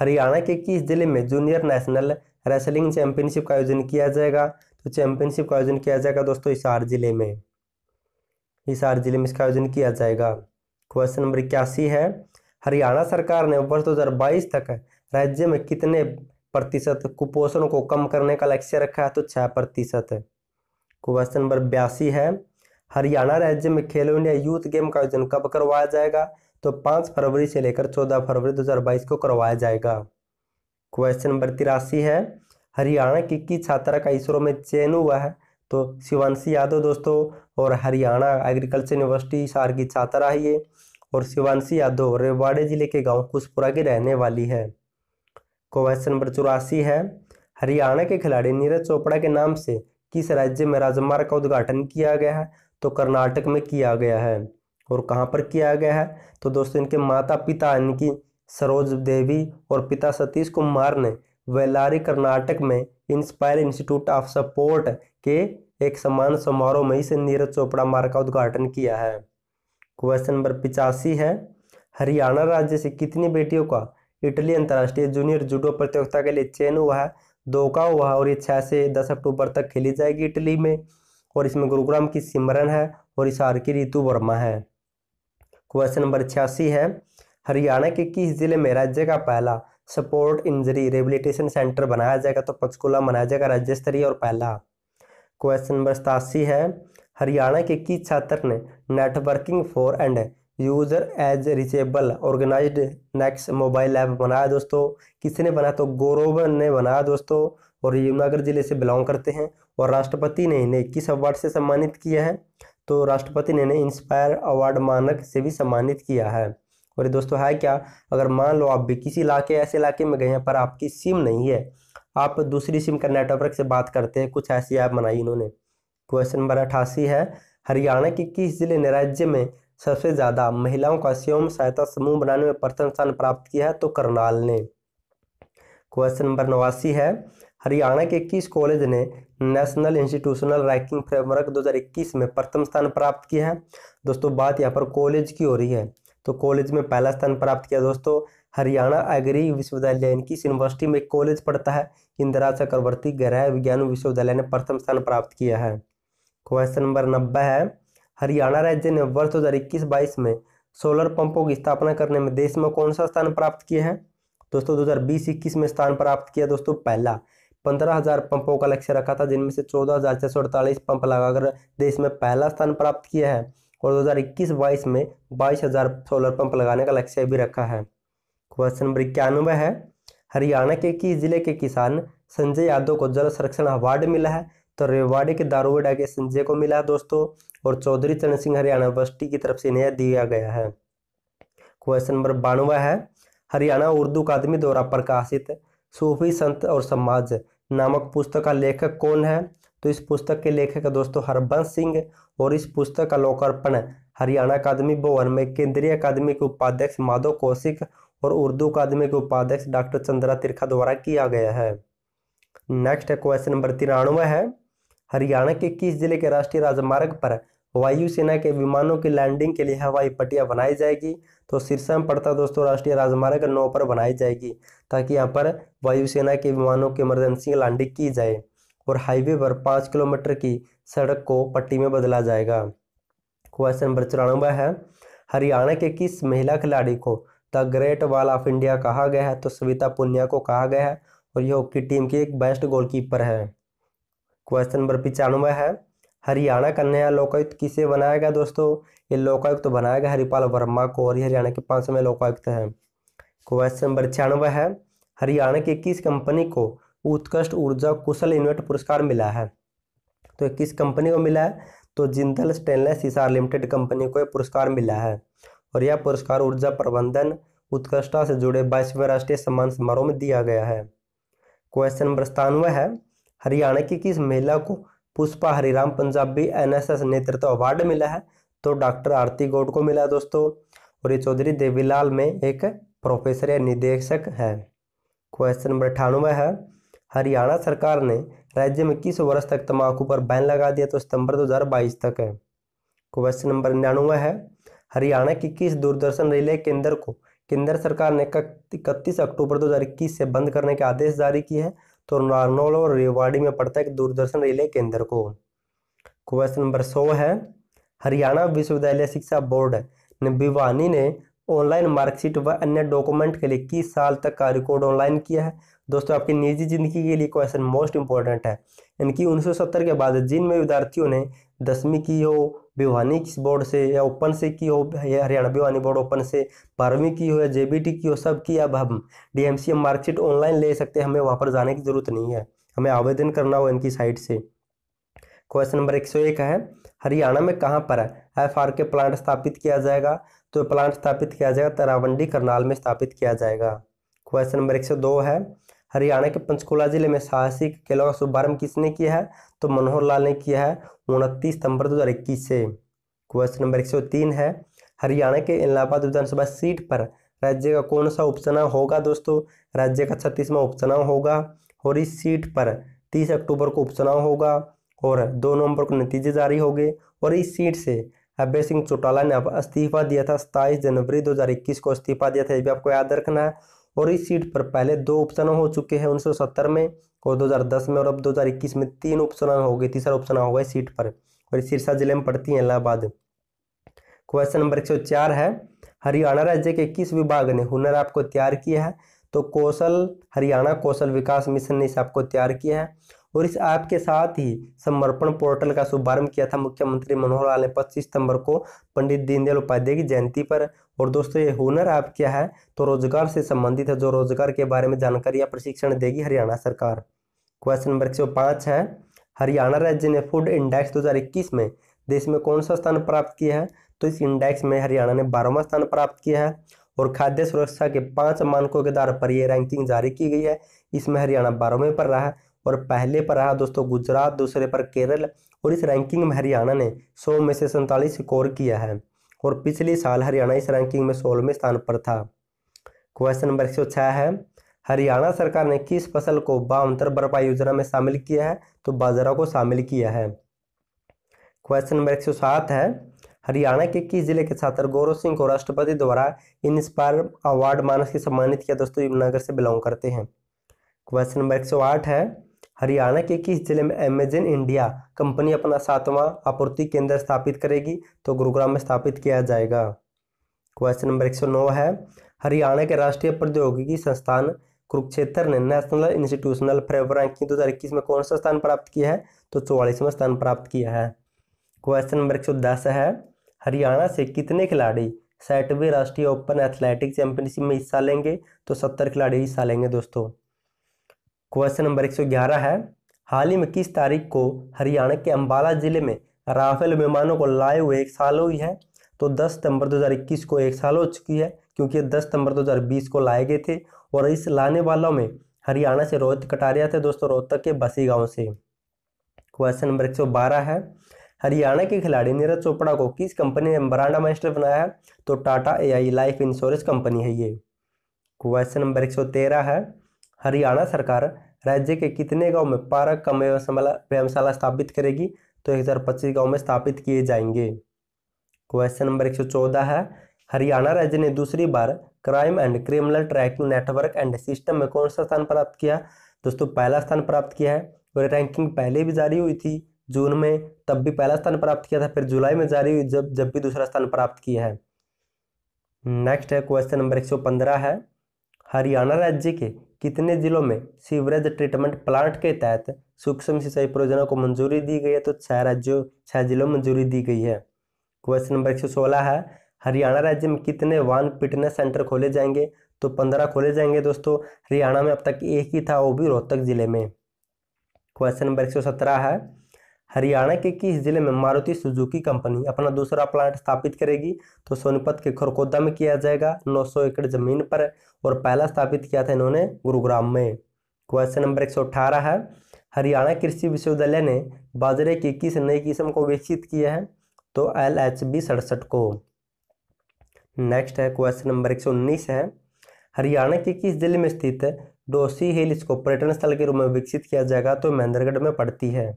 A: हरियाणा के किस जिले में जूनियर नेशनल रेसलिंग चैंपियनशिप का आयोजन किया जाएगा तो चैंपियनशिप का आयोजन किया जाएगा दोस्तों हिसार जिले में हिसार जिले में इसका आयोजन किया जाएगा क्वेश्चन नंबर इक्यासी है हरियाणा सरकार ने वर्ष 2022 तक राज्य में कितने प्रतिशत कुपोषण को कम करने का लक्ष्य रखा है तो छः प्रतिशत है क्वेश्चन नंबर बयासी है हरियाणा राज्य में खेलो इंडिया यूथ गेम का आयोजन कब करवाया जाएगा तो पाँच फरवरी से लेकर चौदह फरवरी बाईस को करवाया जाएगा क्वेश्चन नंबर तिरासी है हरियाणा की किस छात्रा का इसरो में चयन हुआ है तो शिवानशी यादव दोस्तों और हरियाणा एग्रीकल्चर यूनिवर्सिटी सार की छात्रा है ये और शिवानशी यादव रेवाड़े जिले के गांव कुशपुरा की रहने वाली है क्वेश्चन नंबर चौरासी है हरियाणा के खिलाड़ी नीरज चोपड़ा के नाम से किस राज्य में राजमार्ग का उद्घाटन किया गया है तो कर्नाटक में किया गया है और कहाँ पर किया गया है तो दोस्तों इनके माता पिता इनकी सरोज देवी और पिता सतीश कुमार ने वेलारी कर्नाटक में इंस्पायर इंस्टीट्यूट ऑफ सपोर्ट के एक समान समारोह में इसे नीरज चोपड़ा मार्ग का उद्घाटन किया है क्वेश्चन नंबर पिचासी है हरियाणा राज्य से कितनी बेटियों का इटली अंतर्राष्ट्रीय जूनियर जूडो प्रतियोगिता के लिए चयन हुआ है दोका हुआ और ये छः से दस अक्टूबर तक खेली जाएगी इटली में और इसमें गुरुग्राम की सिमरन है और इशार की रितु वर्मा है क्वेश्चन नंबर छियासी है हरियाणा के किस जिले में राज्य का पहला सपोर्ट इंजरी रेबिलिटेशन सेंटर बनाया जाएगा तो पंचकूला मनाया जाएगा राज्य स्तरीय और पहला क्वेश्चन नंबर सतासी है हरियाणा के किस छात्र ने networking for end user edge reachable organized next mobile app बनाया दोस्तों किसने बनाया तो गौरव ने बनाया दोस्तों और यमुनागर जिले से बिलोंग करते हैं और राष्ट्रपति ने इन्हें किस अवार्ड से सम्मानित किया है तो राष्ट्रपति ने इन्हें इंस्पायर अवार्ड मानक से भी सम्मानित किया है और ये दोस्तों है क्या अगर मान लो आप भी किसी इलाके ऐसे इलाके में गए हैं पर आपकी सिम नहीं है आप दूसरी सिम का नेटवर्क से बात करते हैं कुछ ऐसी ऐप बनाई इन्होंने क्वेश्चन नंबर अठासी है हरियाणा के किस जिले ने राज्य में सबसे ज़्यादा महिलाओं का स्वयं सहायता समूह बनाने में प्रथम स्थान प्राप्त किया है तो करनाल ने क्वेश्चन नंबर नवासी है हरियाणा के किस कॉलेज ने नेशनल इंस्टीट्यूशनल रैंकिंग फ्रेमवर्क 2021 में प्रथम स्थान प्राप्त किया है दोस्तों बात यहाँ पर कॉलेज की हो रही है तो कॉलेज में पहला स्थान प्राप्त किया दोस्तों हरियाणा एग्री विश्वविद्यालय इनकी यूनिवर्सिटी में कॉलेज पढ़ता है इंदिरा चक्रवर्ती गृह विज्ञान विश्वविद्यालय ने प्रथम स्थान प्राप्त किया है क्वेश्चन नंबर नब्बे है हरियाणा राज्य ने वर्ष दो हज़ार बाईस में सोलर पंपों की स्थापना करने में देश में कौन सा स्थान प्राप्त किया है दोस्तों दो हज़ार बीस इक्कीस में स्थान प्राप्त किया दोस्तों पहला पंद्रह हजार पंपों का लक्ष्य रखा था जिनमें से चौदह हजार सौ अड़तालीस पंप लगाकर देश में पहला स्थान प्राप्त किया है और दो हज़ार इक्कीस बाईस में बाईस हजार सोलर पंप लगाने का लक्ष्य भी रखा है क्वेश्चन नंबर इक्यानवे है हरियाणा के किस जिले के किसान संजय यादव को जल संरक्षण अवार्ड मिला है तो रेवाड़ी के दारूवाडा के संजय को मिला है दोस्तों और चौधरी चरण सिंह हरियाणा यूनिवर्सिटी की तरफ से इन्हें दिया गया है क्वेश्चन नंबर बानवे है हरियाणा उर्दू अकादमी द्वारा प्रकाशित सूफी संत और समाज नामक पुस्तक का लेखक कौन है तो इस पुस्तक के लेखक दोस्तों हरबंश सिंह और इस पुस्तक का लोकार्पण हरियाणा अकादमी भवन में केंद्रीय अकादमी के उपाध्यक्ष माधव कौशिक और उर्दू अकादमी के उपाध्यक्ष डॉक्टर चंद्रा तिरखा द्वारा किया गया है नेक्स्ट क्वेश्चन नंबर तिरानवे है हरियाणा के किस जिले के राष्ट्रीय राजमार्ग पर वायुसेना के विमानों की लैंडिंग के लिए हवाई पट्टियाँ बनाई जाएगी तो सिरसा में पड़ता दोस्तों राष्ट्रीय राजमार्ग नौ पर बनाई जाएगी ताकि यहाँ पर वायुसेना के विमानों की इमरजेंसी लैंडिंग की जाए और हाईवे पर पाँच किलोमीटर की सड़क को पट्टी में बदला जाएगा क्वेश्चन नंबर चौरानवे है हरियाणा के किस महिला खिलाड़ी को the great wall of India कहा गया है तो सविता पुनिया को कहा गया है और यह हॉकी टीम की एक बेस्ट गोलकीपर है क्वेश्चन नंबर पिचानवे है हरियाणा कन्या लोकायुक्त किसे बनाया गया दोस्तों ये लोकायुक्त तो बनाया गया हरिपाल वर्मा को और हरियाणा के पांच में लोकायुक्त है क्वेश्चन नंबर छियानवे है हरियाणा की किस कंपनी को उत्कृष्ट ऊर्जा कुशल इन्वेट पुरस्कार मिला है तो किस कंपनी को मिला है तो Jindal stainless Hisar limited company को यह पुरस्कार मिला है और यह पुरस्कार ऊर्जा प्रबंधन उत्कृष्टता से जुड़े बाईसवें राष्ट्रीय सम्मान समारोह में दिया गया है क्वेश्चन नंबर सतानवे है हरियाणा की किस महिला को पुष्पा हरिराम पंजाबी एनएसएस नेतृत्व अवार्ड मिला है तो डॉक्टर आरती गौड को मिला है दोस्तों और ये चौधरी देवीलाल में एक प्रोफेसर या निदेशक है क्वेश्चन नंबर अठानवे है हरियाणा सरकार ने राज्य में किस वर्ष तक तम्बाकू पर बैन लगा दिया तो सितंबर 2022 तक है क्वेश्चन नंबर निन्यानवे है हरियाणा की किस दूरदर्शन रिले केंद्र को केंद्र सरकार ने इकतीस अक्टूबर 2021 से बंद करने के आदेश जारी किए हैं तो नारनौल और रेवाड़ी में पड़ता है दूरदर्शन रिले केंद्र को क्वेश्चन नंबर सौ है हरियाणा विश्वविद्यालय शिक्षा बोर्ड ने भिवानी ने ऑनलाइन मार्कशीट व अन्य डॉक्यूमेंट के लिए किस साल तक का रिकॉर्ड ऑनलाइन किया है दोस्तों आपकी निजी जिंदगी के लिए क्वेश्चन मोस्ट इंपॉर्टेंट है यानी कि 1970 के बाद जिन में विद्यार्थियों ने दसवीं की हो भिवानी बोर्ड से या ओपन से की हो या हरियाणा भिवानी बोर्ड ओपन से बारहवीं की हो या टी की हो सब की अब हम डीएमसी मार्कशीट ऑनलाइन ले सकते हैं हमें वहाँ पर जाने की ज़रूरत नहीं है हमें आवेदन करना हो इनकी साइट से क्वेश्चन नंबर एक सौ एक है हरियाणा में कहाँ पर है एफ आर के प्लांट स्थापित किया जाएगा तो प्लांट स्थापित किया जाएगा तरावंडी करनाल में स्थापित किया जाएगा क्वेश्चन नंबर एक सौ दो है हरियाणा के पंचकुला जिले में साहसिक खेलों का शुभारंभ किसने किया है तो मनोहर लाल ने किया है उनतीस सितंबर इक्कीस से क्वेश्चन नंबर तीन है हरियाणा के इलाहाबाद विधानसभा सीट पर राज्य का कौन सा उपचुनाव होगा दोस्तों राज्य का छत्तीसवां उपचुनाव होगा और इस सीट पर तीस अक्टूबर को उपचुनाव होगा और दो नवंबर को नतीजे जारी होंगे और इस सीट से अभय सिंह चौटाला ने अब इस्तीफा दिया था सत्ताईस जनवरी 2021 को इस्तीफा दिया था ये भी आपको याद रखना है और इस सीट पर पहले दो ऑप्शन हो चुके हैं उन्नीस में और 2010 में और अब 2021 में तीन ऑप्शन हो गए तीसरा ऑप्शन होगा इस सीट पर और सिरसा जिले में पड़ती है इलाहाबाद क्वेश्चन नंबर एक है हरियाणा राज्य के किस विभाग ने हुनर आपको तैयार किया है तो कौशल हरियाणा कौशल विकास मिशन ने इसे आपको तैयार किया है और इस ऐप के साथ ही समर्पण पोर्टल का शुभारंभ किया था मुख्यमंत्री मनोहर लाल ने पच्चीस सितंबर को पंडित दीनदयाल उपाध्याय की जयंती पर और दोस्तों ये हुनर ऐप क्या है तो रोजगार से संबंधित है जो रोजगार के बारे में जानकारी या प्रशिक्षण देगी हरियाणा सरकार क्वेश्चन नंबर एक है हरियाणा राज्य ने फूड इंडेक्स इक्कीस में देश में कौन सा स्थान प्राप्त किया है तो इस इंडेक्स में हरियाणा ने बारहवां स्थान प्राप्त किया है और खाद्य सुरक्षा के पांच मानकों के आधार पर यह रैंकिंग जारी की गई है इसमें हरियाणा बारहवें पर रहा है और पहले पर रहा दोस्तों गुजरात दूसरे पर केरल और इस रैंकिंग में हरियाणा ने सौ में से सैंतालीस स्कोर किया है और पिछले साल हरियाणा इस रैंकिंग में सोलहवें स्थान पर था क्वेश्चन नंबर एक है हरियाणा सरकार ने किस फसल को बावंतर भरपाई योजना में शामिल किया है तो बाजरा को शामिल किया है क्वेश्चन नंबर एक है हरियाणा के किस जिले के छात्र गौरव सिंह को राष्ट्रपति द्वारा इंस्पायर अवार्ड मानस के सम्मानित किया दोस्तों यमुनानगर से बिलोंग करते हैं क्वेश्चन नंबर एक है हरियाणा के किस जिले में अमेजन इंडिया कंपनी अपना सातवां आपूर्ति केंद्र स्थापित करेगी तो गुरुग्राम में स्थापित किया जाएगा क्वेश्चन नंबर 109 है हरियाणा के राष्ट्रीय प्रौद्योगिकी संस्थान कुरुक्षेत्र ने नेशनल इंस्टीट्यूशनल फ्रेम रैंकिंग दो हज़ार इक्कीस में कौन सा स्थान प्राप्त किया है तो चौवालीसवां स्थान प्राप्त किया है क्वेश्चन नंबर एक सौ दस है हरियाणा से कितने खिलाड़ी साठवें राष्ट्रीय ओपन एथलेटिक चैंपियनशिप में हिस्सा लेंगे तो सत्तर खिलाड़ी हिस्सा लेंगे दोस्तों क्वेश्चन नंबर 111 है हाल ही में किस तारीख को हरियाणा के अंबाला जिले में राफेल विमानों को लाए हुए एक साल हुई है तो 10 सितंबर 2021 को एक साल हो चुकी है क्योंकि 10 सितंबर 2020 को लाए गए थे और इस लाने वालों में हरियाणा से रोहित कटारिया थे दोस्तों रोहतक के बसी गाँव से क्वेश्चन नंबर एक है हरियाणा के खिलाड़ी नीरज चोपड़ा को किस कंपनी ने ब्रांड मास्टर बनाया है तो Tata AI life insurance company है ये क्वेश्चन नंबर 113 है हरियाणा सरकार राज्य के कितने गांव में पारक कम व्यायामशाला स्थापित करेगी तो पच्चीस गांव में स्थापित किए जाएंगे क्वेश्चन नंबर 114 है हरियाणा राज्य ने दूसरी बार crime and criminal tracking network and system में कौन सा स्थान प्राप्त किया दोस्तों पहला स्थान प्राप्त किया है और रैंकिंग पहले भी जारी हुई थी जून में तब भी पहला स्थान प्राप्त किया था फिर जुलाई में जारी हुई जब जब भी दूसरा स्थान प्राप्त किया है नेक्स्ट है क्वेश्चन नंबर 115 है हरियाणा राज्य के कितने जिलों में सीवरेज ट्रीटमेंट प्लांट के तहत सूक्ष्म सिंचाई परियोजना को मंजूरी दी गई है तो छह राज्यों छह जिलों में मंजूरी दी गई है क्वेश्चन नंबर एक सौ सोलह है हरियाणा राज्य में कितने वन फिटनेस सेंटर खोले जाएंगे तो पंद्रह खोले जाएंगे दोस्तों हरियाणा में अब तक एक ही था वो भी रोहतक जिले में क्वेश्चन नंबर एक सौ सत्रह है हरियाणा के किस जिले में मारुति सुजुकी कंपनी अपना दूसरा प्लांट स्थापित करेगी तो सोनीपत के खरकोदा में किया जाएगा 900 एकड़ जमीन पर और पहला स्थापित किया था इन्होंने गुरुग्राम में क्वेश्चन नंबर एक है हरियाणा कृषि विश्वविद्यालय ने बाजरे की किस नई किस्म को विकसित किया है तो एल एच बी सड़सठ को नेक्स्ट है क्वेश्चन नंबर एक है हरियाणा के किस जिले में स्थित डोसी हिल्स को पर्यटन स्थल के रूप में विकसित किया जाएगा तो महेंद्रगढ़ में पड़ती है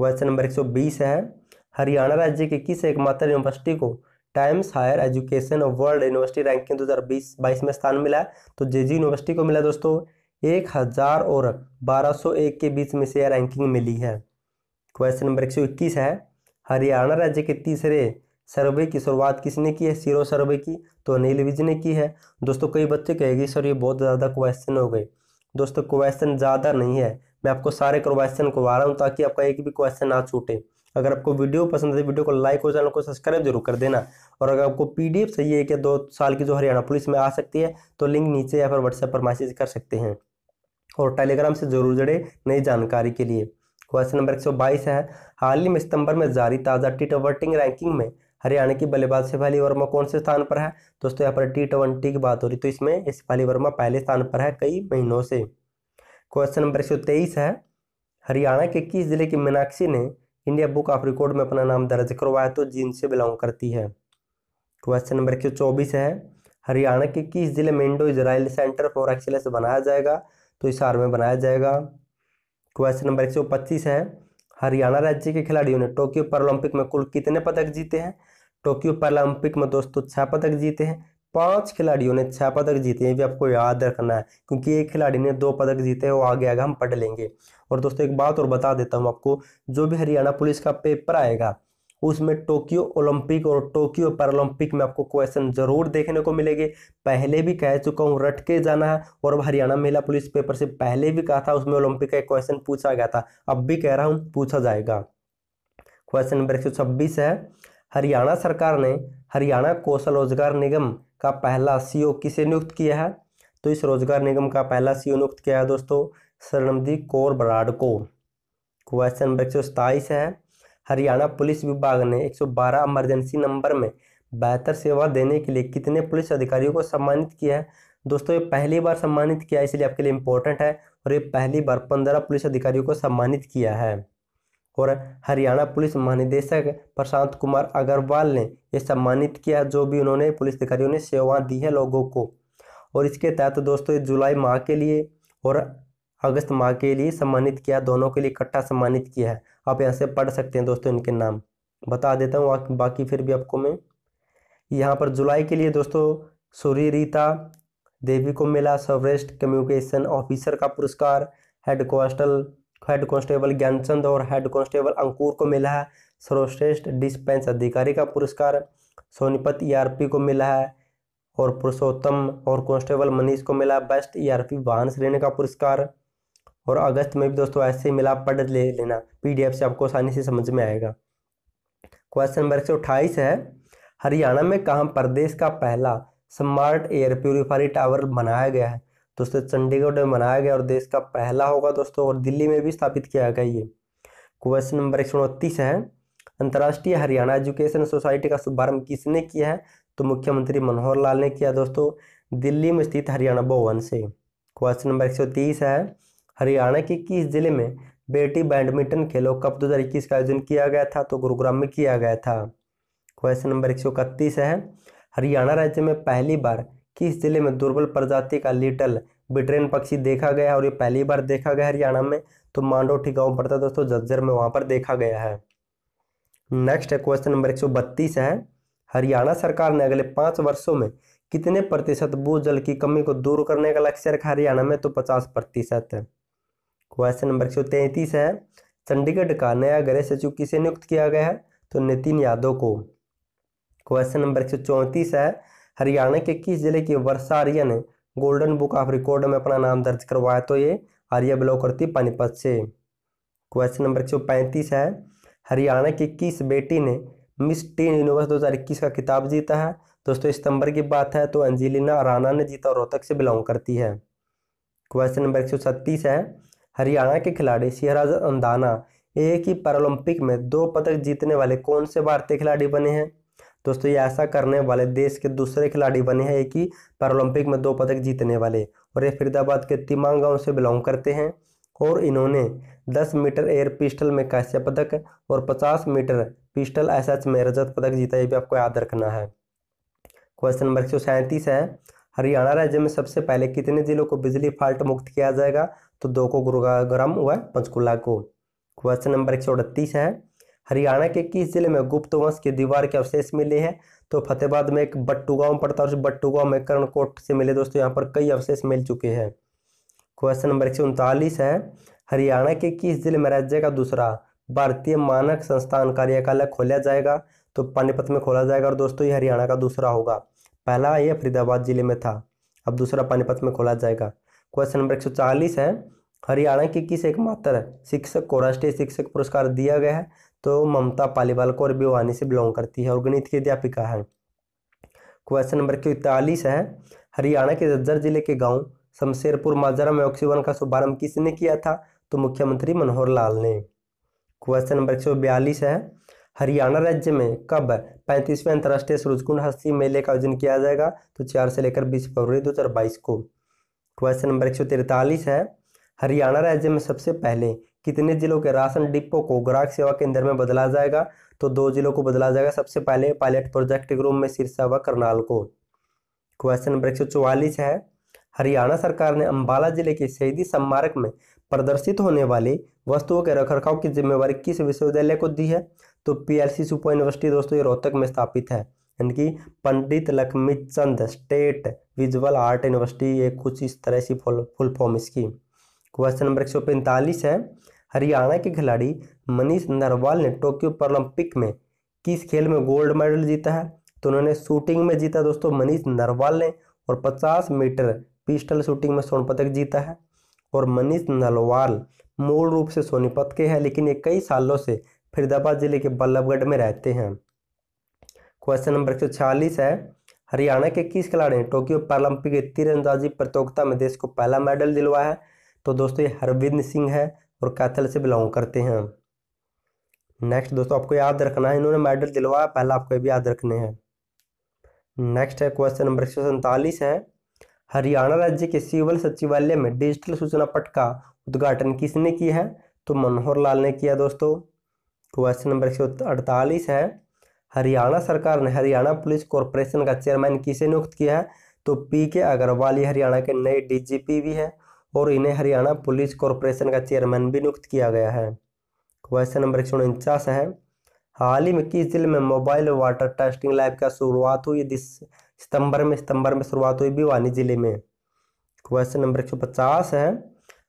A: क्वेश्चन नंबर एक सौ बीस है हरियाणा राज्य के किस एकमात्र यूनिवर्सिटी को टाइम्स हायर एजुकेशन और वर्ल्ड यूनिवर्सिटी रैंकिंग दो हज़ार बीस बाईस में स्थान मिला है तो जे जी यूनिवर्सिटी को मिला दोस्तों एक हज़ार और बारह सौ एक के बीच में से यह रैंकिंग मिली है क्वेश्चन नंबर एक सौ इक्कीस है हरियाणा राज्य के तीसरे सर्वे की शुरुआत किसने की है सीरो सर्वे की तो अनिल विज ने की है दोस्तों कई बच्चे कहेगी सर ये बहुत ज़्यादा क्वेश्चन हो गए दोस्तों क्वेश्चन ज़्यादा नहीं है मैं आपको सारे क्वेश्चन को आ रहा हूँ ताकि आपका एक भी क्वेश्चन ना छूटे अगर आपको वीडियो पसंद है वीडियो को लाइक और चैनल को सब्सक्राइब जरूर कर देना और अगर आपको पीडीएफ चाहिए कि दो साल की जो हरियाणा पुलिस में आ सकती है तो लिंक नीचे या फिर व्हाट्सएप पर मैसेज कर सकते हैं और टेलीग्राम से जरूर जुड़े नई जानकारी के लिए क्वेश्चन नंबर एक है हाल ही में सितंबर में जारी ताज़ा टी ट्वेंटी रैंकिंग में हरियाणा की बल्लेबाज शिफाली वर्मा कौन से स्थान पर है दोस्तों यहाँ पर टी ट्वेंटी की बात हो रही तो इसमें शिफाली वर्मा पहले स्थान पर है कई महीनों से क्वेश्चन नंबर एक है हरियाणा के किस जिले की मीनाक्षी ने इंडिया बुक ऑफ रिकॉर्ड में अपना नाम दर्ज करवाया तो जींद से बिलोंग करती है क्वेश्चन नंबर एक है हरियाणा के किस जिले में Indo Israel centre for excellence बनाया जाएगा तो इसार में बनाया जाएगा क्वेश्चन नंबर एक है हरियाणा राज्य के खिलाड़ियों ने टोक्यो पैरालंपिक में कुल कितने पदक जीते हैं टोक्यो पैरालंपिक में दोस्तों छह पदक जीते हैं पांच खिलाड़ियों ने छह पदक जीते हैं भी आपको याद रखना है क्योंकि एक खिलाड़ी ने दो पदक जीते हैं वो आगे आगे हम पढ़ लेंगे और दोस्तों एक बात और बता देता हूँ आपको जो भी हरियाणा पुलिस का पेपर आएगा उसमें टोक्यो ओलंपिक और टोक्यो पैरोलंपिक में आपको क्वेश्चन जरूर देखने को मिलेंगे पहले भी कह चुका हूँ रट के जाना है और हरियाणा महिला पुलिस पेपर से पहले भी कहा था उसमें ओलंपिक का एक क्वेश्चन पूछा गया था अब भी कह रहा हूँ पूछा जाएगा क्वेश्चन नंबर एक है हरियाणा सरकार ने हरियाणा कौशल रोजगार निगम का पहला सीईओ किसे नियुक्त किया है तो इस रोजगार निगम का पहला सीईओ नियुक्त किया है दोस्तों शरणमदीप कौर बराड को क्वेश्चन नंबर एक सौ है हरियाणा पुलिस विभाग ने 112 इमरजेंसी नंबर में बेहतर सेवा देने के लिए कितने पुलिस अधिकारियों को सम्मानित किया है दोस्तों ये पहली बार सम्मानित किया इसलिए आपके लिए इम्पोर्टेंट है और ये पहली बार पंद्रह पुलिस अधिकारियों को सम्मानित किया है और हरियाणा पुलिस महानिदेशक प्रशांत कुमार अग्रवाल ने ये सम्मानित किया जो भी उन्होंने पुलिस अधिकारियों ने सेवाएं दी है लोगों को और इसके तहत दोस्तों जुलाई माह के लिए और अगस्त माह के लिए सम्मानित किया दोनों के लिए इकट्ठा सम्मानित किया है आप यहाँ से पढ़ सकते हैं दोस्तों इनके नाम बता देता हूँ बाकी फिर भी आपको मैं यहाँ पर जुलाई के लिए दोस्तों सूरी रीता देवी को मिला सवरेस्ट कम्युनिकेशन ऑफिसर का पुरस्कार head constable head constable Gyanchand और हेड कांस्टेबल अंकुर को मिला है सर्वश्रेष्ठ डिस्पेंस अधिकारी का पुरस्कार सोनीपत ईआरपी को मिला है और पुरुषोत्तम और कांस्टेबल मनीष को मिला बेस्ट ईआरपी वाहन श्रेणी का पुरस्कार और अगस्त में भी दोस्तों ऐसे ही मिला पढ़ ले लेना पीडीएफ से आपको आसानी से समझ में आएगा क्वेश्चन नंबर एक सौ अट्ठाईस है हरियाणा में कहाँ प्रदेश का पहला स्मार्ट एयर प्योरीफायर टावर बनाया गया है दोस्तों चंडीगढ़ में मनाया गया और देश का पहला होगा दोस्तों और दिल्ली में भी स्थापित किया गया ये क्वेश्चन नंबर एक है अंतर्राष्ट्रीय हरियाणा एजुकेशन सोसाइटी का शुभारंभ किसने किया है तो मुख्यमंत्री मनोहर लाल ने किया दोस्तों दिल्ली में स्थित हरियाणा भवन से क्वेश्चन नंबर एक है हरियाणा के किस जिले में बेटी बैडमिंटन खेलो कप 2021 का आयोजन किया गया था तो गुरुग्राम में किया गया था क्वेश्चन नंबर एक है हरियाणा राज्य में पहली बार किस जिले में दुर्बल प्रजाति का लिटल ब्रिटेन पक्षी देखा गया है और ये पहली बार देखा गया हरियाणा में तो मांडोठी गांव पड़ता है दोस्तों जज्जर में वहां पर देखा गया है नेक्स्ट है क्वेश्चन नंबर एक है हरियाणा सरकार ने अगले पांच वर्षों में कितने प्रतिशत भू जल की कमी को दूर करने का लक्ष्य रखा हरियाणा में तो पचास प्रतिशत क्वेश्चन नंबर एक है चंडीगढ़ का नया गृह सचिव किसे नियुक्त किया गया है तो नितिन यादव को क्वेश्चन नंबर एक है हरियाणा के किस जिले की वर्षा आर्या ने गोल्डन बुक ऑफ रिकॉर्ड में अपना नाम दर्ज करवाया तो ये आर्या बिलोंग करती पानीपत से क्वेश्चन नंबर एक है हरियाणा की किस बेटी ने मिस टीन यूनिवर्स दो का किताब जीता है दोस्तों सितंबर की बात है तो अंजलिना राना ने जीता और रोहतक से बिलोंग करती है क्वेश्चन नंबर एक है हरियाणा के खिलाड़ी सिहराज अंदाना एक ही पैरोल्पिक में दो पदक जीतने वाले कौन से भारतीय खिलाड़ी बने हैं दोस्तों ये ऐसा करने वाले देश के दूसरे खिलाड़ी बने हैं कि पैरोल्पिक में दो पदक जीतने वाले और ये फरीदाबाद के तिमांग गाँव से बिलोंग करते हैं और इन्होंने 10 मीटर एयर पिस्टल में कांस्य पदक और 50 मीटर पिस्टल एसएच में रजत पदक जीता ये भी आपको याद रखना है क्वेश्चन नंबर एक सौ है हरियाणा राज्य में सबसे पहले कितने जिलों को बिजली फाल्ट मुक्त किया जाएगा तो दो को गुरुग्राम व पंचकूला को क्वेश्चन नंबर एक है हरियाणा के किस जिले में गुप्त वंश की दीवार के अवशेष मिले हैं तो फतेहबाद में एक बट्टू गांव पड़ता है उस बट्टू गांव में कर्णकोट से मिले दोस्तों यहाँ पर कई अवशेष मिल चुके हैं क्वेश्चन नंबर एक है हरियाणा के किस जिले में राज्य का दूसरा भारतीय मानक संस्थान कार्यकाल खोला जाएगा तो पानीपत में खोला जाएगा और दोस्तों ये हरियाणा का दूसरा होगा पहला ये फरीदाबाद जिले में था अब दूसरा पानीपत में खोला जाएगा क्वेश्चन नंबर चालीस है हरियाणा के किस एकमात्र शिक्षक को राष्ट्रीय शिक्षक पुरस्कार दिया गया है तो ममता पालीवाल को और भिवानी से बिलोंग करती है और गणित की अध्यापिका है क्वेश्चन नंबर इकतालीस है हरियाणा के जज्जर जिले के गांव शमशेरपुर माजरा में ऑक्सीजन का शुभारंभ किसने किया था तो मुख्यमंत्री मनोहर लाल ने क्वेश्चन नंबर एक है हरियाणा राज्य में कब पैंतीसवें अंतर्राष्ट्रीय सूरजकुंड हस्ती मेले का आयोजन किया जाएगा तो चार से लेकर बीस फरवरी दो को क्वेश्चन नंबर एक है हरियाणा राज्य में सबसे पहले कितने जिलों के राशन डिपो को ग्राहक सेवा केंद्र में बदला जाएगा तो दो जिलों को बदला जाएगा सबसे पहले पायलट प्रोजेक्ट ग्रुप में सिरसा व करनाल को क्वेश्चन नंबर एक है हरियाणा सरकार ने अम्बाला जिले के शहीदी स्मारक में प्रदर्शित होने वाली वस्तुओं के रखरखाव की जिम्मेवारी किस विश्वविद्यालय को दी है तो पीएलसी सुपर यूनिवर्सिटी दोस्तों ये रोहतक में स्थापित है यानी कि Pandit Lakshmi Chand state visual art university ये कुछ इस तरह सी फुल फॉर्म इसकी क्वेश्चन नंबर एक सौ पैंतालीस है हरियाणा के खिलाड़ी मनीष नरवाल ने टोक्यो ओलंपिक में किस खेल में गोल्ड मेडल जीता है तो उन्होंने शूटिंग में जीता दोस्तों मनीष नरवाल ने और 50 मीटर पिस्टल शूटिंग में स्वर्ण पदक जीता है और मनीष नलवाल मूल रूप से सोनीपत के हैं लेकिन ये कई सालों से फरीदाबाद जिले के बल्लभगढ़ में रहते हैं क्वेश्चन नंबर एक सौ छियालीस है हरियाणा के किस खिलाड़ी ने टोक्यो पैरालंपिक तीरंदाजी प्रतियोगिता में देश को पहला मेडल दिलवाया है तो दोस्तों ये हरविंद सिंह है और कैथल से बिलोंग करते हैं नेक्स्ट दोस्तों आपको याद रखना है इन्होंने मेडल दिलवाया पहला आपको ये भी याद रखने हैं नेक्स्ट है क्वेश्चन नंबर एक है हरियाणा राज्य के सिविल सचिवालय में डिजिटल सूचना पट का उद्घाटन किसने किया है तो मनोहर लाल ने किया दोस्तों क्वेश्चन नंबर एक है हरियाणा सरकार ने हरियाणा पुलिस कॉरपोरेशन का चेयरमैन किसे नियुक्त किया है तो पी के अग्रवाल ये हरियाणा के नए डीजीपी भी हैं और इन्हें हरियाणा पुलिस कॉरपोरेशन का चेयरमैन भी नियुक्त किया गया है क्वेश्चन नंबर एक है हाल ही में किस जिले में मोबाइल वाटर टेस्टिंग लैब का शुरुआत हुई दिस सितंबर में सितंबर में शुरुआत हुई भिवानी जिले में क्वेश्चन नंबर एक है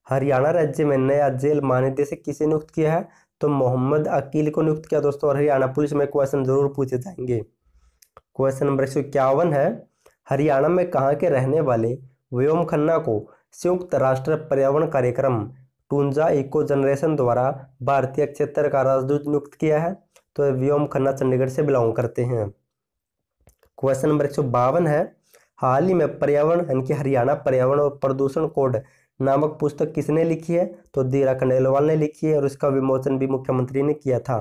A: हरियाणा राज्य में नया जेल महानिदेशक किसे नियुक्त किया है तो मोहम्मद अकील को नियुक्त किया दोस्तों और हरियाणा पुलिस में क्वेश्चन जरूर पूछे जाएंगे क्वेश्चन नंबर एक है हरियाणा में कहाँ के रहने वाले व्योम खन्ना को संयुक्त राष्ट्र पर्यावरण कार्यक्रम टूंजा इको जनरेशन द्वारा भारतीय क्षेत्र का राजदूत नियुक्त किया है तो व्योम खन्ना चंडीगढ़ से बिलोंग करते हैं क्वेश्चन नंबर एक है हाल ही में पर्यावरण यानी कि हरियाणा पर्यावरण और प्रदूषण कोड नामक पुस्तक किसने लिखी है तो दीरा खंडेलवाल ने लिखी है और इसका विमोचन भी मुख्यमंत्री ने किया था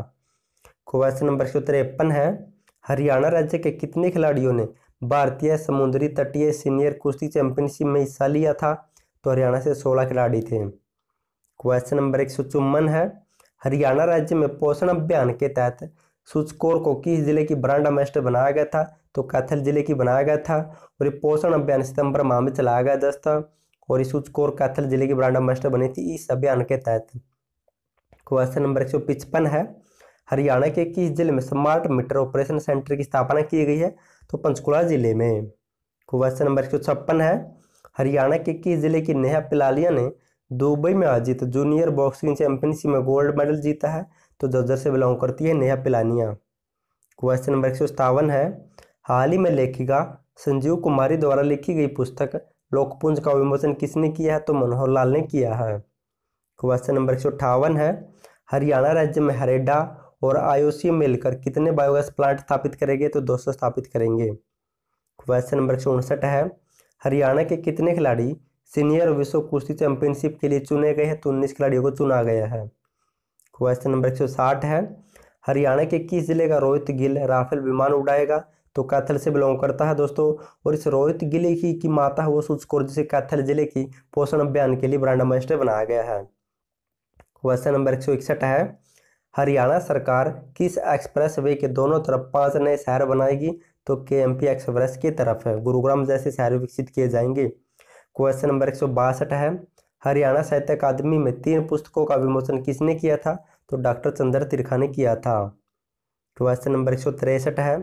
A: क्वेश्चन नंबर एक तिरपन है हरियाणा राज्य के कितने खिलाड़ियों ने भारतीय समुद्री तटीय सीनियर कुश्ती चैंपियनशिप में हिस्सा लिया था तो हरियाणा से सोलह खिलाड़ी थे क्वेश्चन नंबर एक है हरियाणा राज्य में पोषण अभियान के तहत सुचकोर को किस जिले की ब्रांड एम्बेस्टर बनाया गया था तो कैथल जिले की बनाया गया था और ये पोषण अभियान सितंबर माह में चलाया गया दोस्तों और ये सुचकोर कैथल जिले की ब्रांड एम्बेस्टर बनी थी इस अभियान के तहत क्वेश्चन नंबर एक सौ पिचपन है हरियाणा के किस जिले में स्मार्ट मीटर ऑपरेशन सेंटर की स्थापना की गई है तो पंचकुला जिले में क्वेश्चन नंबर एक सौ छप्पन है हरियाणा के किस जिले की नेहा पिलालिया ने दुबई में आयोजित जूनियर बॉक्सिंग चैंपियनशिप में गोल्ड मेडल जीता है तो जर्जर से बिलोंग करती है नेहा पिलानिया क्वेश्चन नंबर एक है हाल ही में लेखिका संजीव कुमारी द्वारा लिखी गई पुस्तक लोकपुंज का विमोचन किसने किया है तो मनोहर लाल ने किया है क्वेश्चन नंबर एक है हरियाणा राज्य में हरेडा और आईओसी मिलकर कितने बायोगैस प्लांट स्थापित करेंगे तो दो स्थापित करेंगे क्वेश्चन नंबर एक है हरियाणा के कितने खिलाड़ी सीनियर विश्व कुश्ती चैंपियनशिप के लिए चुने गए हैं तो उन्नीस खिलाड़ियों को चुना गया है क्वेश्चन नंबर एक है हरियाणा के किस जिले का रोहित गिल राफेल विमान उड़ाएगा तो कैथल से बिलोंग करता है दोस्तों और इस रोहित गिल की, की माता है वो सूचकोर जिसे कैथल जिले की पोषण अभियान के लिए ब्रांड एम्बेसडर बनाया गया है क्वेश्चन नंबर एक है हरियाणा सरकार किस एक्सप्रेस वे के दोनों तरफ पांच नए शहर बनाएगी तो के एम पी एक्सप्रेस की तरफ है गुरुग्राम जैसे शहर विकसित किए जाएंगे क्वेश्चन नंबर एक है हरियाणा साहित्य अकादमी में तीन पुस्तकों का विमोचन किसने किया था तो डॉक्टर चंद्र तिरखा ने किया था क्वेश्चन नंबर एक है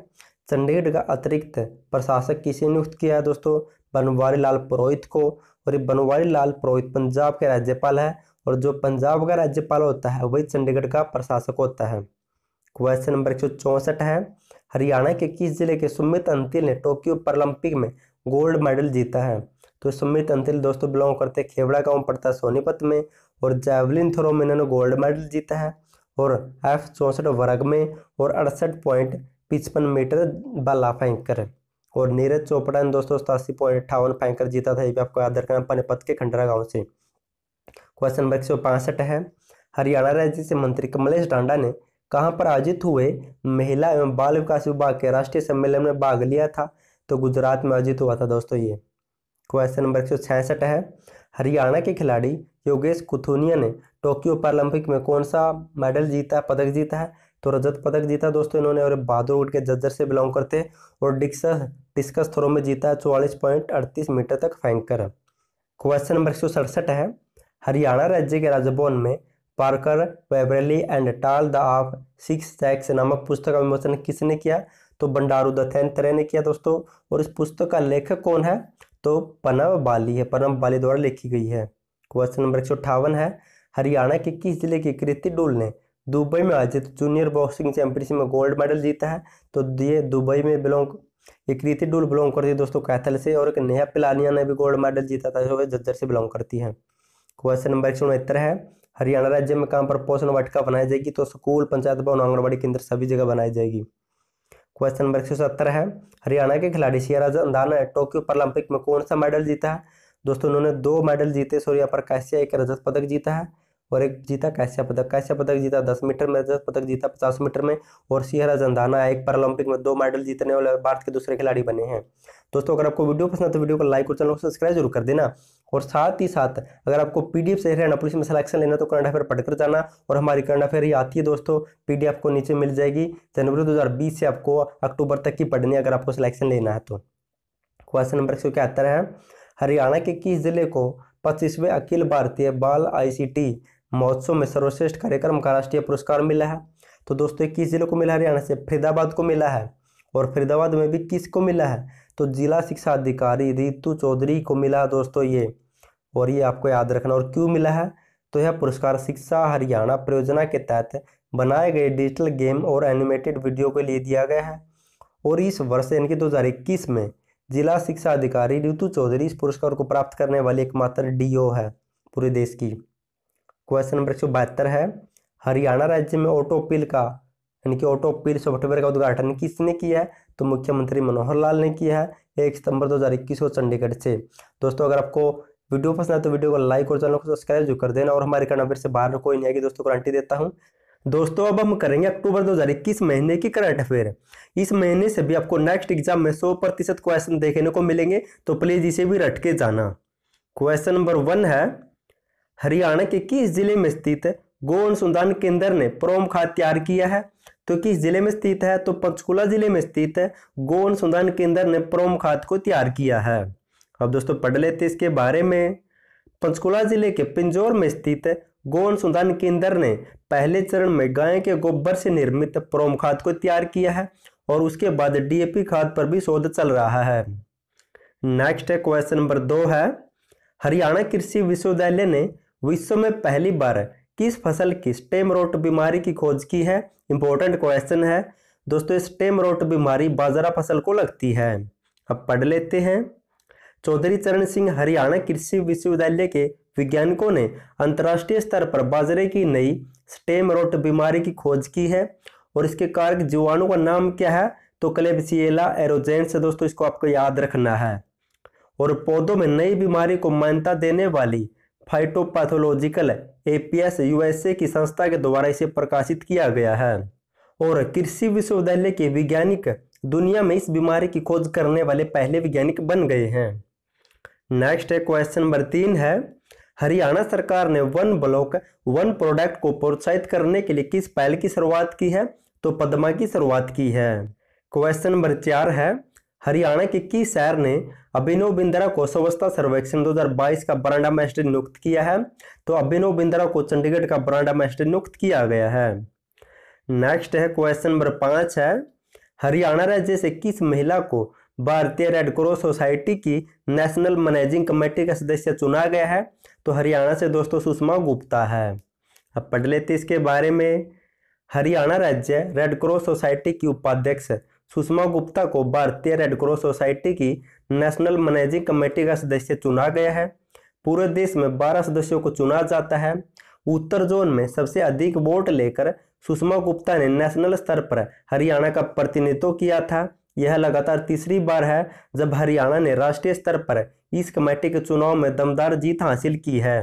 A: चंडीगढ़ का अतिरिक्त प्रशासक किसे नियुक्त किया है दोस्तों बनवारी लाल पुरोहित को और ये बनवारी लाल पुरोहित पंजाब के राज्यपाल है और जो पंजाब का राज्यपाल होता है वही चंडीगढ़ का प्रशासक होता है क्वेश्चन नंबर एक है हरियाणा के किस जिले के सुमित अंतिल ने टोक्यो पैरोलंपिक में गोल्ड मेडल जीता है तो सुमित अंतिल दोस्तों बिलोंग करते खेवड़ा गाँव पड़ता सोनीपत में और जैवलिन थ्रो में इन्होंने गोल्ड मेडल जीता है और एफ चौंसठ वर्ग में और अड़सठ पॉइंट पिचपन मीटर बाला फैंकर और नीरज चोपड़ा ने दोस्तों सतासी पॉइंट अट्ठावन फैंकर जीता था ये भी आपको याद रखना पानीपत के खंडरा गांव से क्वेश्चन नंबर एक है हरियाणा राज्य से मंत्री कमलेश डांडा ने कहाँ पर आयोजित हुए महिला एवं बाल विकास विभाग के राष्ट्रीय सम्मेलन में भाग लिया था तो गुजरात में आयोजित हुआ था दोस्तों ये क्वेश्चन नंबर एक है हरियाणा के खिलाड़ी योगेश कुथुनिया ने टोक्यो पैरोलंपिक में कौन सा मेडल जीता पदक जीता है तो रजत पदक जीता दोस्तों इन्होंने और बहादुर उठ के जज्जर से बिलोंग करते हैं और डिस्कस डिस्कस थ्रो में जीता है चौवालीस पॉइंट अड़तीस मीटर तक फेंक कर क्वेश्चन नंबर एक है हरियाणा राज्य के राजभवन में Parker Waverley and tall the of six sex नामक पुस्तक का विमोचन किसने किया तो बंडारू दत्तैन ने किया दोस्तों और इस पुस्तक का लेखक कौन है तो पनव बाली है पनव बाली द्वारा लिखी गई है क्वेश्चन नंबर एक है हरियाणा के किस जिले की कृति डूल ने दुबई में आयोजित जूनियर बॉक्सिंग चैंपियनशिप में गोल्ड मेडल जीता है तो ये दुबई में बिलोंग ये कृति डूल बिलोंग करती है दोस्तों कैथल से और एक नेहा पिलानिया ने भी गोल्ड मेडल जीता था जो वे जज्जर से बिलोंग करती है क्वेश्चन नंबर एक है हरियाणा राज्य में कहाँ पर पोषण वाटिका बनाई जाएगी तो स्कूल पंचायत भवन आंगनबाड़ी केंद्र सभी जगह बनाई जाएगी क्वेश्चन नंबर एक सौ सत्तर है हरियाणा के खिलाड़ी सियाराज ने टोक्यो ओलंपिक में कौन सा मेडल जीता है दोस्तों उन्होंने दो मेडल जीते सॉरी यहाँ पर कैसे एक रजत पदक जीता है और एक जीता कैश्य पदक कैश्य पदक जीता दस मीटर में दस पदक जीता पचास मीटर में और सिहरा जंदाना एक पैरालंपिक में दो मेडल जीतने वाले भारत के दूसरे खिलाड़ी बने हैं दोस्तों अगर आपको वीडियो पसंद है तो वीडियो को लाइक और चैनल को सब्सक्राइब जरूर कर देना और साथ ही साथ अगर आपको पीडीएफ से हरियाणा पुलिस में सिलेक्शन लेना तो करंट अफेयर पढ़कर जाना और हमारी करंट अफेयर ही आती है दोस्तों पीडीएफ को नीचे मिल जाएगी जनवरी 2020 से आपको अक्टूबर तक की पढ़नी अगर आपको सिलेक्शन लेना है तो क्वेश्चन नंबर एक सौ है हरियाणा के किस जिले को पच्चीसवें अखिल भारतीय बाल आई महोत्सव में सर्वश्रेष्ठ कार्यक्रम का राष्ट्रीय पुरस्कार मिला है तो दोस्तों इक्कीस जिलों को मिला हरियाणा से फरीदाबाद को मिला है और फरीदाबाद में भी किस को मिला है तो जिला शिक्षा अधिकारी रितु चौधरी को मिला दोस्तों ये और ये आपको याद रखना और क्यों मिला है तो यह पुरस्कार शिक्षा हरियाणा परियोजना के तहत बनाए गए डिजिटल गेम और एनिमेटेड वीडियो के लिए दिया गया है और इस वर्ष यानी कि 2021 में जिला शिक्षा अधिकारी रितु चौधरी इस पुरस्कार को प्राप्त करने वाली एकमात्र डी है पूरे देश की क्वेश्चन नंबर एक है हरियाणा राज्य में ऑटोपिल का यानी कि ऑटोपिल सॉफ्टवेयर का उद्घाटन किसने किया है तो मुख्यमंत्री मनोहर लाल ने किया है एक सितंबर 2021 को चंडीगढ़ से दोस्तों अगर आपको वीडियो पसंद आए तो वीडियो को लाइक और चैनल को सब्सक्राइब जो कर देना और हमारे करंट अफेयर से बाहर कोई नहीं आएगी दोस्तों गारंटी देता हूँ दोस्तों अब हम करेंगे अक्टूबर इक्कीस महीने की करंट अफेयर इस महीने से भी आपको नेक्स्ट एग्जाम में सौ प्रतिशत क्वेश्चन देखने को मिलेंगे तो प्लीज इसे भी रट के जाना क्वेश्चन नंबर वन है हरियाणा के किस जिले में स्थित गो अनुसंधान केंद्र ने प्रोम खाद तैयार किया है तो किस जिले में स्थित है तो पंचकुला जिले में स्थित गो अनुसंधान केंद्र ने प्रोम खाद को तैयार किया है अब दोस्तों पढ़ लेते इसके बारे में पंचकुला जिले के पिंजौर में स्थित गो अनुसंधान केंद्र ने पहले चरण में गाय के गोबर से निर्मित प्रोम खाद को तैयार किया है और उसके बाद डीएपी खाद पर भी शोध चल रहा है नेक्स्ट है क्वेश्चन नंबर दो है हरियाणा कृषि विश्वविद्यालय ने विश्व में पहली बार किस फसल की स्टेम रोट बीमारी की खोज की है इंपॉर्टेंट क्वेश्चन है दोस्तों स्टेम रोट बीमारी बाजरा फसल को लगती है अब पढ़ लेते हैं चौधरी चरण सिंह हरियाणा कृषि विश्वविद्यालय के वैज्ञानिकों ने अंतर्राष्ट्रीय स्तर पर बाजरे की नई स्टेम रोट बीमारी की खोज की है और इसके कारक जीवाणु का नाम क्या है तो क्लेबसिएला एरोजेंस दोस्तों इसको आपको याद रखना है और पौधों में नई बीमारी को मान्यता देने वाली फाइटोपैथोलॉजिकल एपीएस यूएसए की संस्था के द्वारा इसे प्रकाशित किया गया है और कृषि विश्वविद्यालय के वैज्ञानिक दुनिया में इस बीमारी की खोज करने वाले पहले वैज्ञानिक बन गए हैं नेक्स्ट है क्वेश्चन नंबर तीन है हरियाणा सरकार ने वन ब्लॉक वन प्रोडक्ट को प्रोत्साहित करने के लिए किस पहल की शुरुआत की है तो पदमा की शुरुआत की है क्वेश्चन नंबर चार है हरियाणा के की शहर ने अभिनव बिंद्रा को स्वच्छता सर्वेक्षण 2022 का ब्रांड एम्बेसडर नियुक्त किया है तो अभिनव बिंद्रा को चंडीगढ़ का ब्रांड एम्बेसडर नियुक्त किया गया है नेक्स्ट है क्वेश्चन नंबर पाँच है हरियाणा राज्य से किस महिला को भारतीय रेड क्रॉस सोसाइटी की नेशनल मैनेजिंग कमेटी का सदस्य चुना गया है तो हरियाणा से दोस्तों सुषमा गुप्ता है अब पढ़ लेते इसके बारे में हरियाणा राज्य रेड क्रॉस सोसाइटी की उपाध्यक्ष सुषमा गुप्ता को भारतीय रेडक्रॉस सोसाइटी की नेशनल मैनेजिंग कमेटी का सदस्य चुना गया है पूरे देश में 12 सदस्यों को चुना जाता है उत्तर जोन में सबसे अधिक वोट लेकर सुषमा गुप्ता ने नेशनल स्तर पर हरियाणा का प्रतिनिधित्व किया था यह लगातार तीसरी बार है जब हरियाणा ने राष्ट्रीय स्तर पर इस कमेटी के चुनाव में दमदार जीत हासिल की है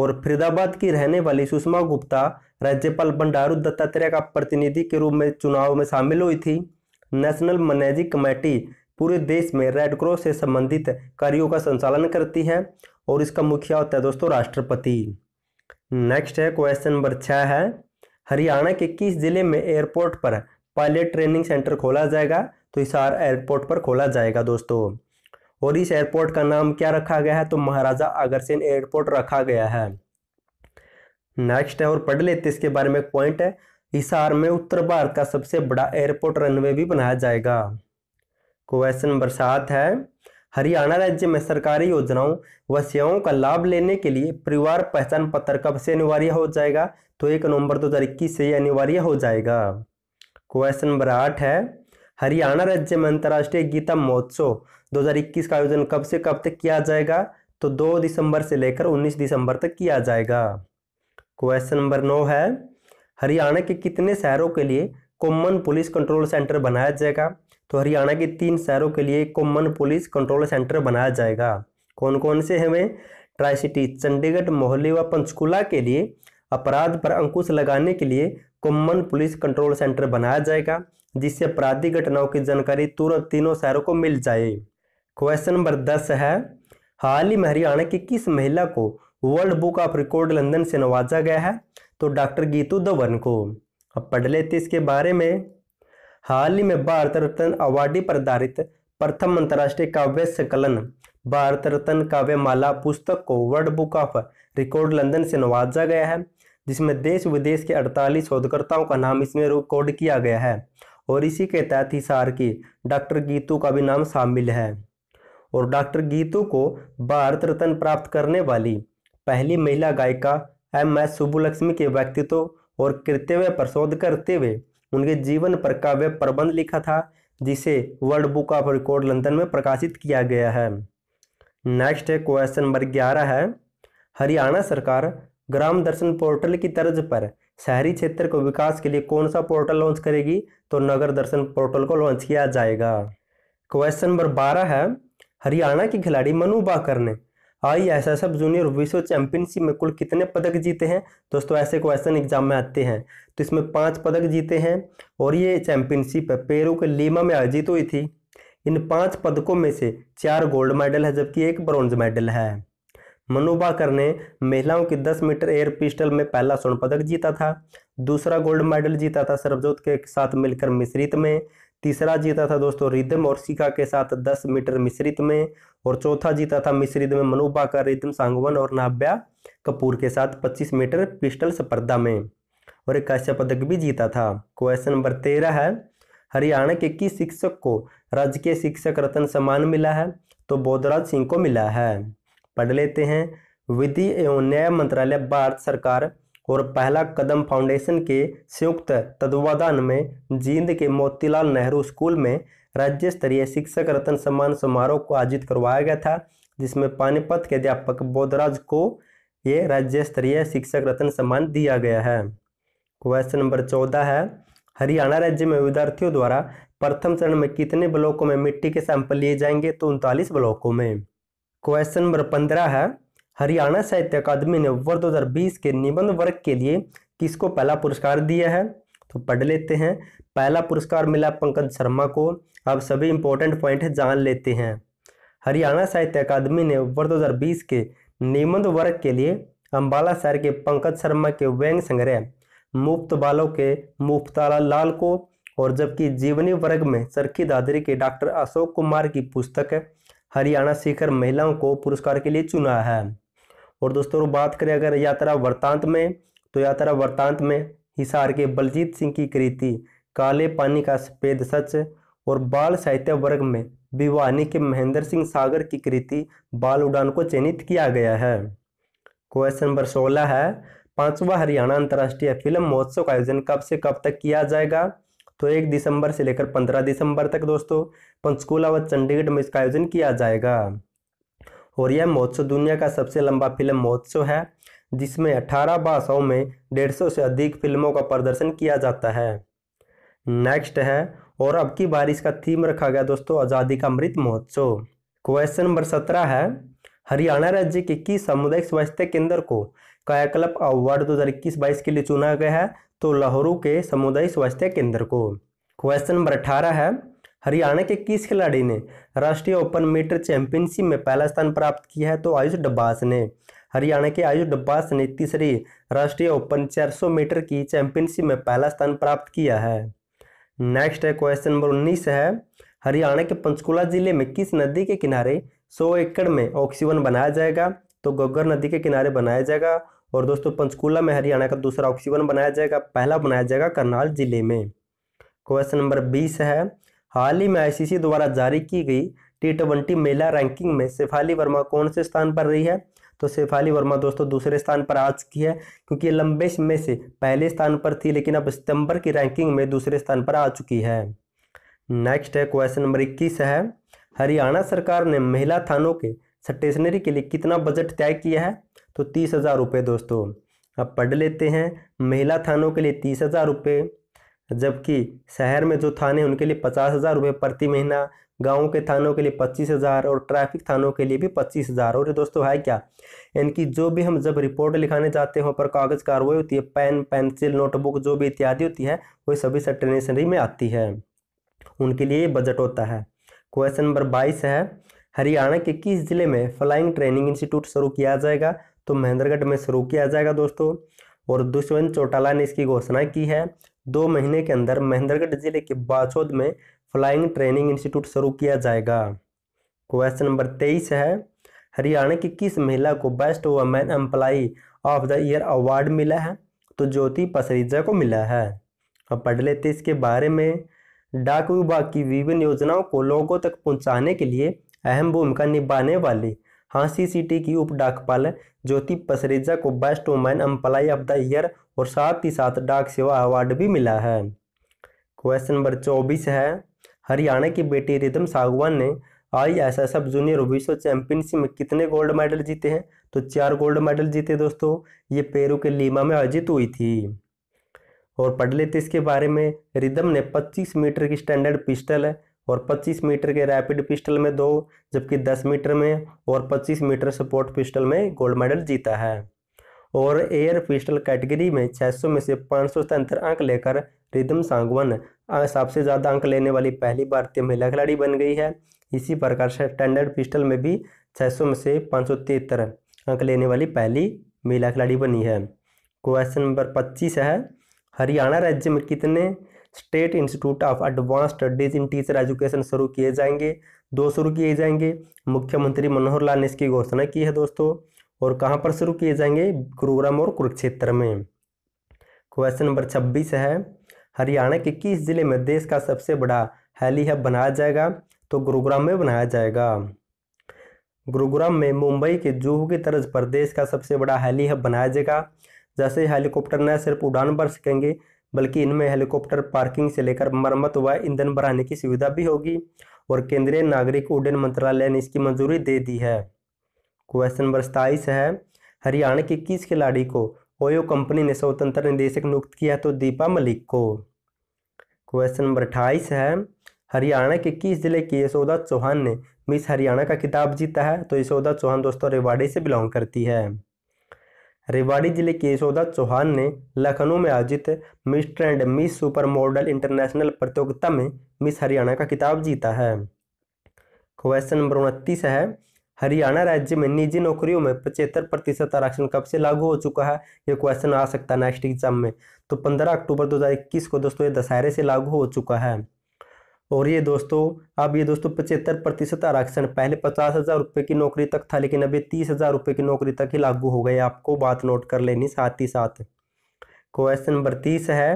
A: और फरीदाबाद की रहने वाली सुषमा गुप्ता राज्यपाल बंडारू दत्तात्रेय का प्रतिनिधि के रूप में चुनाव में शामिल हुई थी नेशनल मैनेजिंग कमेटी पूरे देश में रेड क्रॉस से संबंधित कार्यों का संचालन करती है और इसका मुखिया होता है दोस्तों राष्ट्रपति नेक्स्ट है क्वेश्चन नंबर छः है हरियाणा के किस जिले में एयरपोर्ट पर पायलट ट्रेनिंग सेंटर खोला जाएगा तो हिसार एयरपोर्ट पर खोला जाएगा दोस्तों और इस एयरपोर्ट का नाम क्या रखा गया है तो महाराजा अग्रसेन एयरपोर्ट रखा गया है नेक्स्ट है और पढ़ लेते इसके बारे में पॉइंट है हिसार में उत्तर भारत का सबसे बड़ा एयरपोर्ट रनवे भी बनाया जाएगा क्वेश्चन नंबर सात है हरियाणा राज्य में सरकारी योजनाओं व सेवाओं का लाभ लेने के लिए परिवार पहचान पत्र कब से अनिवार्य हो जाएगा तो एक नवंबर दो हज़ार इक्कीस से अनिवार्य हो जाएगा क्वेश्चन नंबर आठ है हरियाणा राज्य में अंतर्राष्ट्रीय गीता महोत्सव 2021 का आयोजन कब से कब तक किया जाएगा तो 2 दिसंबर से लेकर 19 दिसंबर तक किया जाएगा क्वेश्चन नंबर नौ है हरियाणा के कितने शहरों के लिए कॉमन पुलिस कंट्रोल सेंटर बनाया जाएगा तो हरियाणा के तीन शहरों के लिए कॉमन पुलिस कंट्रोल सेंटर बनाया जाएगा कौन कौन से हमें ट्राई सिटी चंडीगढ़ मोहल्ले व पंचकूला के लिए अपराध पर अंकुश लगाने के लिए कॉमन पुलिस कंट्रोल सेंटर बनाया जाएगा जिससे अपराधी घटनाओं की जानकारी तुरंत तीनों शहरों को मिल जाए क्वेश्चन नंबर दस है हाल ही में हरियाणा की किस महिला को world book of record London से नवाजा गया है तो डॉक्टर गीतू धवन को अब पढ़ लेते इसके बारे में हाल ही में भारत रत्न अवार्डी प्रधारित प्रथम अंतर्राष्ट्रीय काव्य संकलन भारत रत्न काव्यमाला पुस्तक को world book of record London से नवाजा गया है जिसमें देश विदेश के 48 शोधकर्ताओं का नाम इसमें रिकॉर्ड किया गया है और इसी के तहत हिसार की डॉक्टर गीतू का भी नाम शामिल है और डॉक्टर गीतू को भारत रत्न प्राप्त करने वाली पहली महिला गायिका एम एस सुबुलक्ष्मी के व्यक्तित्व और कृत्य पर शोध करते हुए उनके जीवन पर काव्य प्रबंध लिखा था जिसे world book of record London में प्रकाशित किया गया है नेक्स्ट है क्वेश्चन नंबर ग्यारह है हरियाणा सरकार ग्राम दर्शन पोर्टल की तर्ज पर शहरी क्षेत्र को विकास के लिए कौन सा पोर्टल लॉन्च करेगी तो नगर दर्शन पोर्टल को लॉन्च किया जाएगा क्वेश्चन नंबर बारह है हरियाणा के खिलाड़ी मनु बाकर ने आई हाँ, एस एस एफ जूनियर विश्व चैंपियनशिप में कुल कितने पदक जीते हैं दोस्तों ऐसे क्वेश्चन एग्जाम में आते हैं तो इसमें पाँच पदक जीते हैं और ये चैंपियनशिप है पेरू के लीमा में आयोजित हुई थी इन पाँच पदकों में से चार गोल्ड मेडल है जबकि एक ब्रॉन्ज मेडल है मनुभाकर ने महिलाओं की 10 मीटर एयर पिस्टल में पहला स्वर्ण पदक जीता था दूसरा गोल्ड मेडल जीता था सरबजोत के साथ मिलकर मिश्रित में तीसरा जीता था दोस्तों रिदम और शिखा के साथ दस मीटर मिश्रित में और चौथा जीता था मिश्रित में मनोबा का रिदम सांगवन और नाभ्या कपूर के साथ पच्चीस मीटर पिस्टल स्पर्धा में और एक कश्य पदक भी जीता था क्वेश्चन नंबर तेरह है हरियाणा के किस शिक्षक को राजकीय शिक्षक रत्न सम्मान मिला है तो बोधराज सिंह को मिला है पढ़ लेते हैं विधि एवं न्याय मंत्रालय भारत सरकार और पहला कदम फाउंडेशन के संयुक्त तत्वाधान में जींद के मोतीलाल नेहरू स्कूल में राज्य स्तरीय शिक्षक रत्न सम्मान समारोह को आयोजित करवाया गया था जिसमें पानीपत के अध्यापक बोधराज को ये राज्य स्तरीय शिक्षक रत्न सम्मान दिया गया है क्वेश्चन नंबर चौदह है हरियाणा राज्य में विद्यार्थियों द्वारा प्रथम चरण में कितने ब्लॉकों में मिट्टी के सैंपल लिए जाएंगे तो उनतालीस ब्लॉकों में क्वेश्चन नंबर पंद्रह है हरियाणा साहित्य अकादमी ने वर्ष बीस के निबंध वर्ग के लिए किसको पहला पुरस्कार दिया है तो पढ़ लेते हैं पहला पुरस्कार मिला पंकज शर्मा को अब सभी इंपॉर्टेंट पॉइंट जान लेते हैं हरियाणा साहित्य अकादमी ने वर्ष बीस के निबंध वर्ग के लिए अम्बाला शहर के पंकज शर्मा के व्यंग संग्रह मुफ्त बालों के मुफ्ताला लाल को और जबकि जीवनी वर्ग में चरखी दादरी के डॉक्टर अशोक कुमार की पुस्तक हरियाणा शिखर महिलाओं को पुरस्कार के लिए चुना है और दोस्तों बात करें अगर यात्रा वर्तांत में तो यात्रा वृत्तांत में हिसार के बलजीत सिंह की कृति काले पानी का सफेद सच और बाल साहित्य वर्ग में भिवानी के महेंद्र सिंह सागर की कृति बाल उड़ान को चयनित किया गया है क्वेश्चन नंबर सोलह है पांचवा हरियाणा अंतर्राष्ट्रीय फिल्म महोत्सव का आयोजन कब से कब तक किया जाएगा तो एक दिसंबर से लेकर पंद्रह दिसंबर तक दोस्तों पंचकूला व चंडीगढ़ में इसका आयोजन किया जाएगा और यह महोत्सव दुनिया का सबसे लंबा फिल्म महोत्सव है जिसमें अठारह भाषाओं में डेढ़ सौ से अधिक फिल्मों का प्रदर्शन किया जाता है नेक्स्ट है और अब की बार इसका थीम रखा गया दोस्तों आज़ादी का अमृत महोत्सव क्वेश्चन नंबर सत्रह है हरियाणा राज्य के किस सामुदायिक स्वास्थ्य केंद्र को कायाकल्प अवार्ड दो हज़ार इक्कीस बाईस के लिए चुना गया है तो लाहौरू के समुदाय स्वास्थ्य केंद्र को क्वेश्चन नंबर अठारह है हरियाणा के किस खिलाड़ी ने राष्ट्रीय ओपन मीटर चैंपियनशिप में पहला स्थान प्राप्त किया है तो आयुष डब्बास ने हरियाणा के आयुष डब्बास ने तीसरी राष्ट्रीय ओपन 400 मीटर की चैंपियनशिप में पहला स्थान प्राप्त किया है नेक्स्ट है क्वेश्चन नंबर उन्नीस है हरियाणा के पंचकुला जिले में किस नदी के किनारे सौ एकड़ में ऑक्सीजन बनाया जाएगा तो गग्गर नदी के किनारे बनाया जाएगा और दोस्तों पंचकूला में हरियाणा का दूसरा ऑक्सीजन बनाया जाएगा पहला बनाया जाएगा करनाल जिले में क्वेश्चन नंबर बीस है हाल ही में आईसीसी द्वारा जारी की गई टी ट्वेंटी मेला रैंकिंग में शेफाली वर्मा कौन से स्थान पर रही है तो शेफाली वर्मा दोस्तों दूसरे स्थान पर आ चुकी है क्योंकि लंबे समय से पहले स्थान पर थी लेकिन अब सितंबर की रैंकिंग में दूसरे स्थान पर आ चुकी है नेक्स्ट है क्वेश्चन नंबर इक्कीस है हरियाणा सरकार ने महिला थानों के स्टेशनरी के लिए कितना बजट तय किया है तो तीस हज़ार रुपये दोस्तों अब पढ़ लेते हैं महिला थानों के लिए तीस हज़ार रुपये जबकि शहर में जो थाने उनके लिए पचास हज़ार रुपये प्रति महीना गाँव के थानों के लिए पच्चीस हज़ार और ट्रैफिक थानों के लिए भी पच्चीस हज़ार और दोस्तों है क्या इनकी जो भी हम जब रिपोर्ट लिखाने जाते हैं पर कागज़ कार्रवाई होती है पेन पेंसिल नोटबुक जो भी इत्यादि होती है वो सभी सटनेशनरी में आती है उनके लिए बजट होता है क्वेश्चन नंबर बाईस है हरियाणा के किस जिले में फ्लाइंग ट्रेनिंग इंस्टीट्यूट शुरू किया जाएगा तो महेंद्रगढ़ में शुरू किया जाएगा दोस्तों और दुष्यंत चौटाला ने इसकी घोषणा की है दो महीने के अंदर महेंद्रगढ़ जिले के बाचौद में फ्लाइंग ट्रेनिंग इंस्टीट्यूट शुरू किया जाएगा क्वेश्चन नंबर तेईस है हरियाणा की किस महिला को best women employee of the year award मिला है तो ज्योति पसरीजा को मिला है अब पढ़ लेते इसके बारे में डाक विभाग की विभिन्न योजनाओं को लोगों तक पहुंचाने के लिए अहम भूमिका निभाने वाली हांसी सिटी की उप डाकपाल ज्योति पसरेजा को best women employee of the year और साथ ही साथ डाक सेवा अवार्ड भी मिला है क्वेश्चन नंबर चौबीस है हरियाणा की बेटी रिदम सागवान ने I S S F junior विश्व चैंपियनशिप में कितने गोल्ड मेडल जीते हैं तो चार गोल्ड मेडल जीते दोस्तों ये पेरू के लीमा में आयोजित हुई थी और पढ़ लेते इसके बारे में रिदम ने 25 मीटर की स्टैंडर्ड पिस्टल और 25 मीटर के रैपिड पिस्टल में दो जबकि 10 मीटर में और 25 मीटर सपोर्ट पिस्टल में गोल्ड मेडल जीता है और एयर पिस्टल कैटेगरी में 600 में से पाँच अंक लेकर रिदम सांगवन सबसे ज़्यादा अंक लेने वाली पहली भारतीय महिला खिलाड़ी बन गई है इसी प्रकार से स्टैंडर्ड पिस्टल में भी 600 में से पाँच अंक लेने वाली पहली महिला खिलाड़ी बनी है क्वेश्चन नंबर पच्चीस है हरियाणा राज्य में कितने state institute of advance studies in teacher education शुरू किए जाएंगे दो शुरू किए जाएंगे मुख्यमंत्री मनोहर लाल ने इसकी घोषणा की है दोस्तों और कहाँ पर शुरू किए जाएंगे गुरुग्राम और कुरुक्षेत्र में क्वेश्चन नंबर छब्बीस है हरियाणा के किस जिले में देश का सबसे बड़ा हेली हब बनाया जाएगा तो गुरुग्राम में बनाया जाएगा गुरुग्राम में मुंबई के जूहू की तर्ज पर देश का सबसे बड़ा हेली हब बनाया जाएगा जैसे हेलीकॉप्टर न सिर्फ उड़ान भर सकेंगे बल्कि इनमें हेलीकॉप्टर पार्किंग से लेकर मरम्मत व ईंधन बढ़ाने की सुविधा भी होगी और केंद्रीय नागरिक उड्डयन मंत्रालय ने इसकी मंजूरी दे दी है क्वेश्चन नंबर सताईस है हरियाणा के किस खिलाड़ी को ओयो कंपनी ने स्वतंत्र निदेशक नियुक्त किया तो दीपा मलिक को क्वेश्चन नंबर अट्ठाईस है हरियाणा के किस जिले की यशोदा चौहान ने मिस हरियाणा का खिताब जीता है तो यशोदा चौहान दोस्तों रेवाड़ी से बिलोंग करती है रेवाड़ी जिले के यशोदा चौहान ने लखनऊ में आयोजित mister and miss super model international प्रतियोगिता में मिस हरियाणा का खिताब जीता है क्वेश्चन नंबर उनतीस है हरियाणा राज्य में निजी नौकरियों में पचहत्तर प्रतिशत आरक्षण कब से लागू हो चुका है ये क्वेश्चन आ सकता है नेक्स्ट एग्जाम में तो पंद्रह अक्टूबर 2021 को दोस्तों ये दशहरे से लागू हो चुका है और ये दोस्तों अब ये दोस्तों पचहत्तर प्रतिशत आरक्षण पहले पचास हज़ार रुपये की नौकरी तक था लेकिन अभी तीस हज़ार रुपये की नौकरी तक ही लागू हो गए आपको बात नोट कर लेनी साथ ही साथ क्वेश्चन नंबर तीस है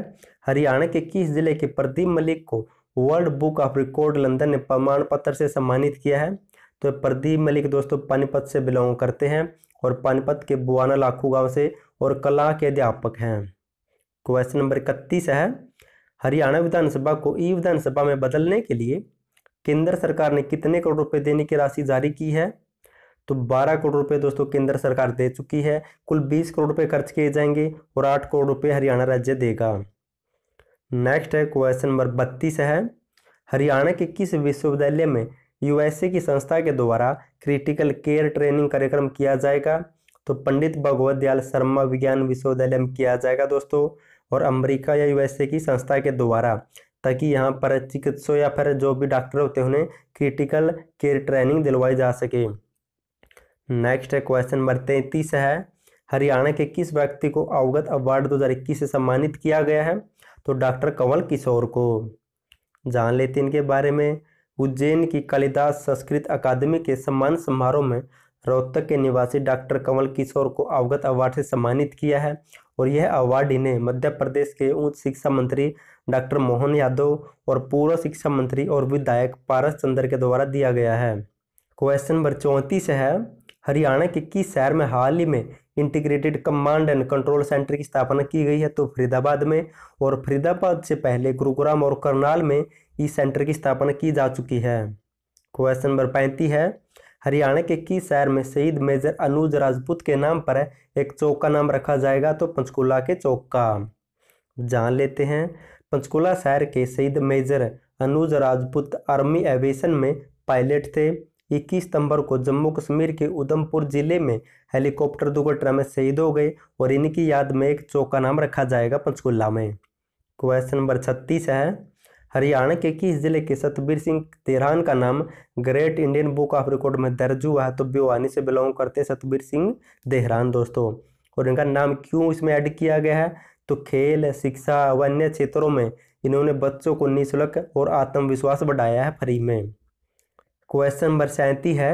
A: हरियाणा के किस जिले के प्रदीप मलिक को world book of record London ने प्रमाण पत्र से सम्मानित किया है तो प्रदीप मलिक दोस्तों पानीपत से बिलोंग करते हैं और पानीपत के बुआना लाखू गांव से और कला के अध्यापक हैं क्वेश्चन नंबर इकतीस है हरियाणा विधानसभा को ई विधानसभा में बदलने के लिए केंद्र सरकार ने कितने करोड़ रुपए देने की राशि जारी की है तो 12 करोड़ रुपए दोस्तों केंद्र सरकार दे चुकी है कुल 20 करोड़ रुपए खर्च किए जाएंगे और 8 करोड़ रुपए हरियाणा राज्य देगा नेक्स्ट है क्वेश्चन नंबर बत्तीस है हरियाणा के किस विश्वविद्यालय में यूएसए की संस्था के द्वारा क्रिटिकल केयर ट्रेनिंग कार्यक्रम किया जाएगा तो पंडित भगवत दयाल शर्मा विज्ञान विश्वविद्यालय में किया जाएगा दोस्तों और अमेरिका या यूएसए की संस्था के द्वारा ताकि यहाँ पर चिकित्सों या फिर जो भी डॉक्टर होते हैं उन्हें क्रिटिकल केयर ट्रेनिंग दिलवाई जा सके नेक्स्ट क्वेश्चन नंबर तैंतीस है हरियाणा के किस व्यक्ति को अवगत अवार्ड दो से सम्मानित किया गया है तो डॉक्टर कंवल किशोर को जान लेते इनके बारे में उज्जैन की कालिदास संस्कृत अकादमी के सम्मान समारोह में रोहतक के निवासी डॉक्टर कंवल किशोर को अवगत अवार्ड से सम्मानित किया है और यह अवार्ड इन्हें मध्य प्रदेश के उच्च शिक्षा मंत्री डॉक्टर मोहन यादव और पूर्व शिक्षा मंत्री और विधायक पारस चंद्र के द्वारा दिया गया है क्वेश्चन नंबर चौंतीस है हरियाणा के किस शहर में हाल ही में integrated command and control centre की स्थापना की गई है तो फरीदाबाद में और फरीदाबाद से पहले गुरुग्राम और करनाल में इस सेंटर की स्थापना की जा चुकी है क्वेश्चन नंबर पैंतीस है हरियाणा के किस शहर में शहीद मेजर अनुज राजपूत के नाम पर एक चौक का नाम रखा जाएगा तो पंचकुला के चौक का जान लेते हैं पंचकुला शहर के शहीद major Anuj Rajput army aviation में पायलट थे 21 सितंबर को जम्मू कश्मीर के उधमपुर जिले में हेलीकॉप्टर दुर्घटना में शहीद हो गए और इनकी याद में एक चौक का नाम रखा जाएगा पंचकुला में क्वेश्चन नंबर छत्तीस है हरियाणा के किस जिले के सतबीर सिंह तेरहान का नाम great Indian book of record में दर्ज हुआ है तो भिवानी से बिलोंग करते हैं सतबीर सिंह देहरान दोस्तों और इनका नाम क्यों इसमें ऐड किया गया है तो खेल शिक्षा व अन्य क्षेत्रों में इन्होंने बच्चों को निःशुल्क और आत्मविश्वास बढ़ाया है फ्री में क्वेश्चन नंबर सैंती है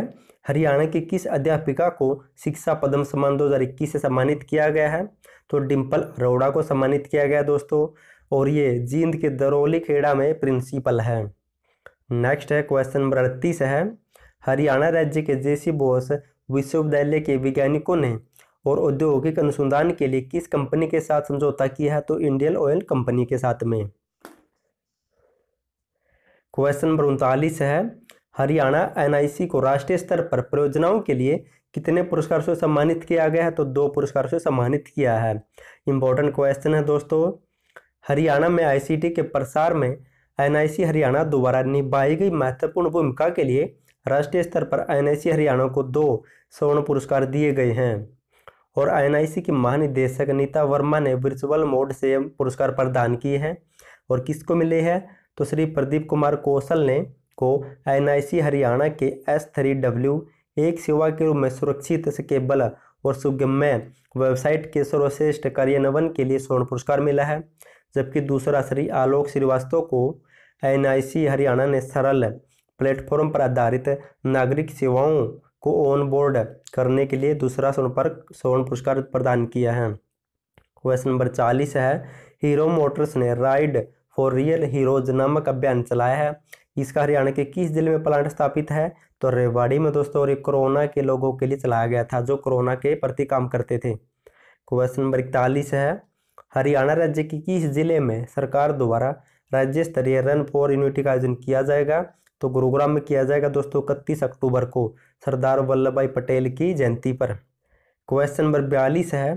A: हरियाणा के किस अध्यापिका को शिक्षा पद्म सम्मान 2021 से सम्मानित किया गया है तो डिम्पल अरोड़ा को सम्मानित किया गया दोस्तों और ये जींद के दरौली खेड़ा में प्रिंसिपल है नेक्स्ट है क्वेश्चन नंबर अड़तीस है हरियाणा राज्य के जेसी बोस विश्वविद्यालय के वैज्ञानिकों ने और औद्योगिक अनुसंधान के लिए किस कंपनी के साथ समझौता किया है तो इंडियन ऑयल कंपनी के साथ में क्वेश्चन नंबर उनतालीस है हरियाणा एनआईसी को राष्ट्रीय स्तर पर परियोजनाओं के लिए कितने पुरस्कार से सम्मानित किया गया है तो दो पुरस्कार से सम्मानित किया है इंपॉर्टेंट क्वेश्चन है दोस्तों हरियाणा में आईसीटी के प्रसार में एनआईसी हरियाणा द्वारा निभाई गई महत्वपूर्ण भूमिका के लिए राष्ट्रीय स्तर पर एनआईसी हरियाणा को दो स्वर्ण पुरस्कार दिए गए हैं और एनआईसी की महानिदेशक नीता वर्मा ने वर्चुअल मोड से पुरस्कार प्रदान किए हैं और किसको मिले हैं तो श्री प्रदीप कुमार कौशल ने को एन हरियाणा के एस थ्री डब्ल्यू एक सेवा के रूप में सुरक्षित केबल और सुगम्य वेबसाइट के सर्वश्रेष्ठ कार्यान्वयन के लिए स्वर्ण पुरस्कार मिला है जबकि दूसरा श्री आलोक श्रीवास्तव को एन हरियाणा ने सरल प्लेटफॉर्म पर आधारित नागरिक सेवाओं को ऑन बोर्ड करने के लिए दूसरा स्वर्ण पर स्वर्ण पुरस्कार प्रदान किया है क्वेश्चन नंबर चालीस है हीरो मोटर्स ने राइड फॉर रियल हीरोज नामक अभियान चलाया है इसका हरियाणा के किस जिले में प्लांट स्थापित है तो रेवाड़ी में दोस्तों और कोरोना के लोगों के लिए चलाया गया था जो कोरोना के प्रति काम करते थे क्वेश्चन नंबर इकतालीस है हरियाणा राज्य के किस जिले में सरकार द्वारा राज्य स्तरीय रन फॉर यूनिटी का आयोजन किया जाएगा तो गुरुग्राम में किया जाएगा दोस्तों इकतीस अक्टूबर को सरदार वल्लभ भाई पटेल की जयंती पर क्वेश्चन नंबर बयालीस है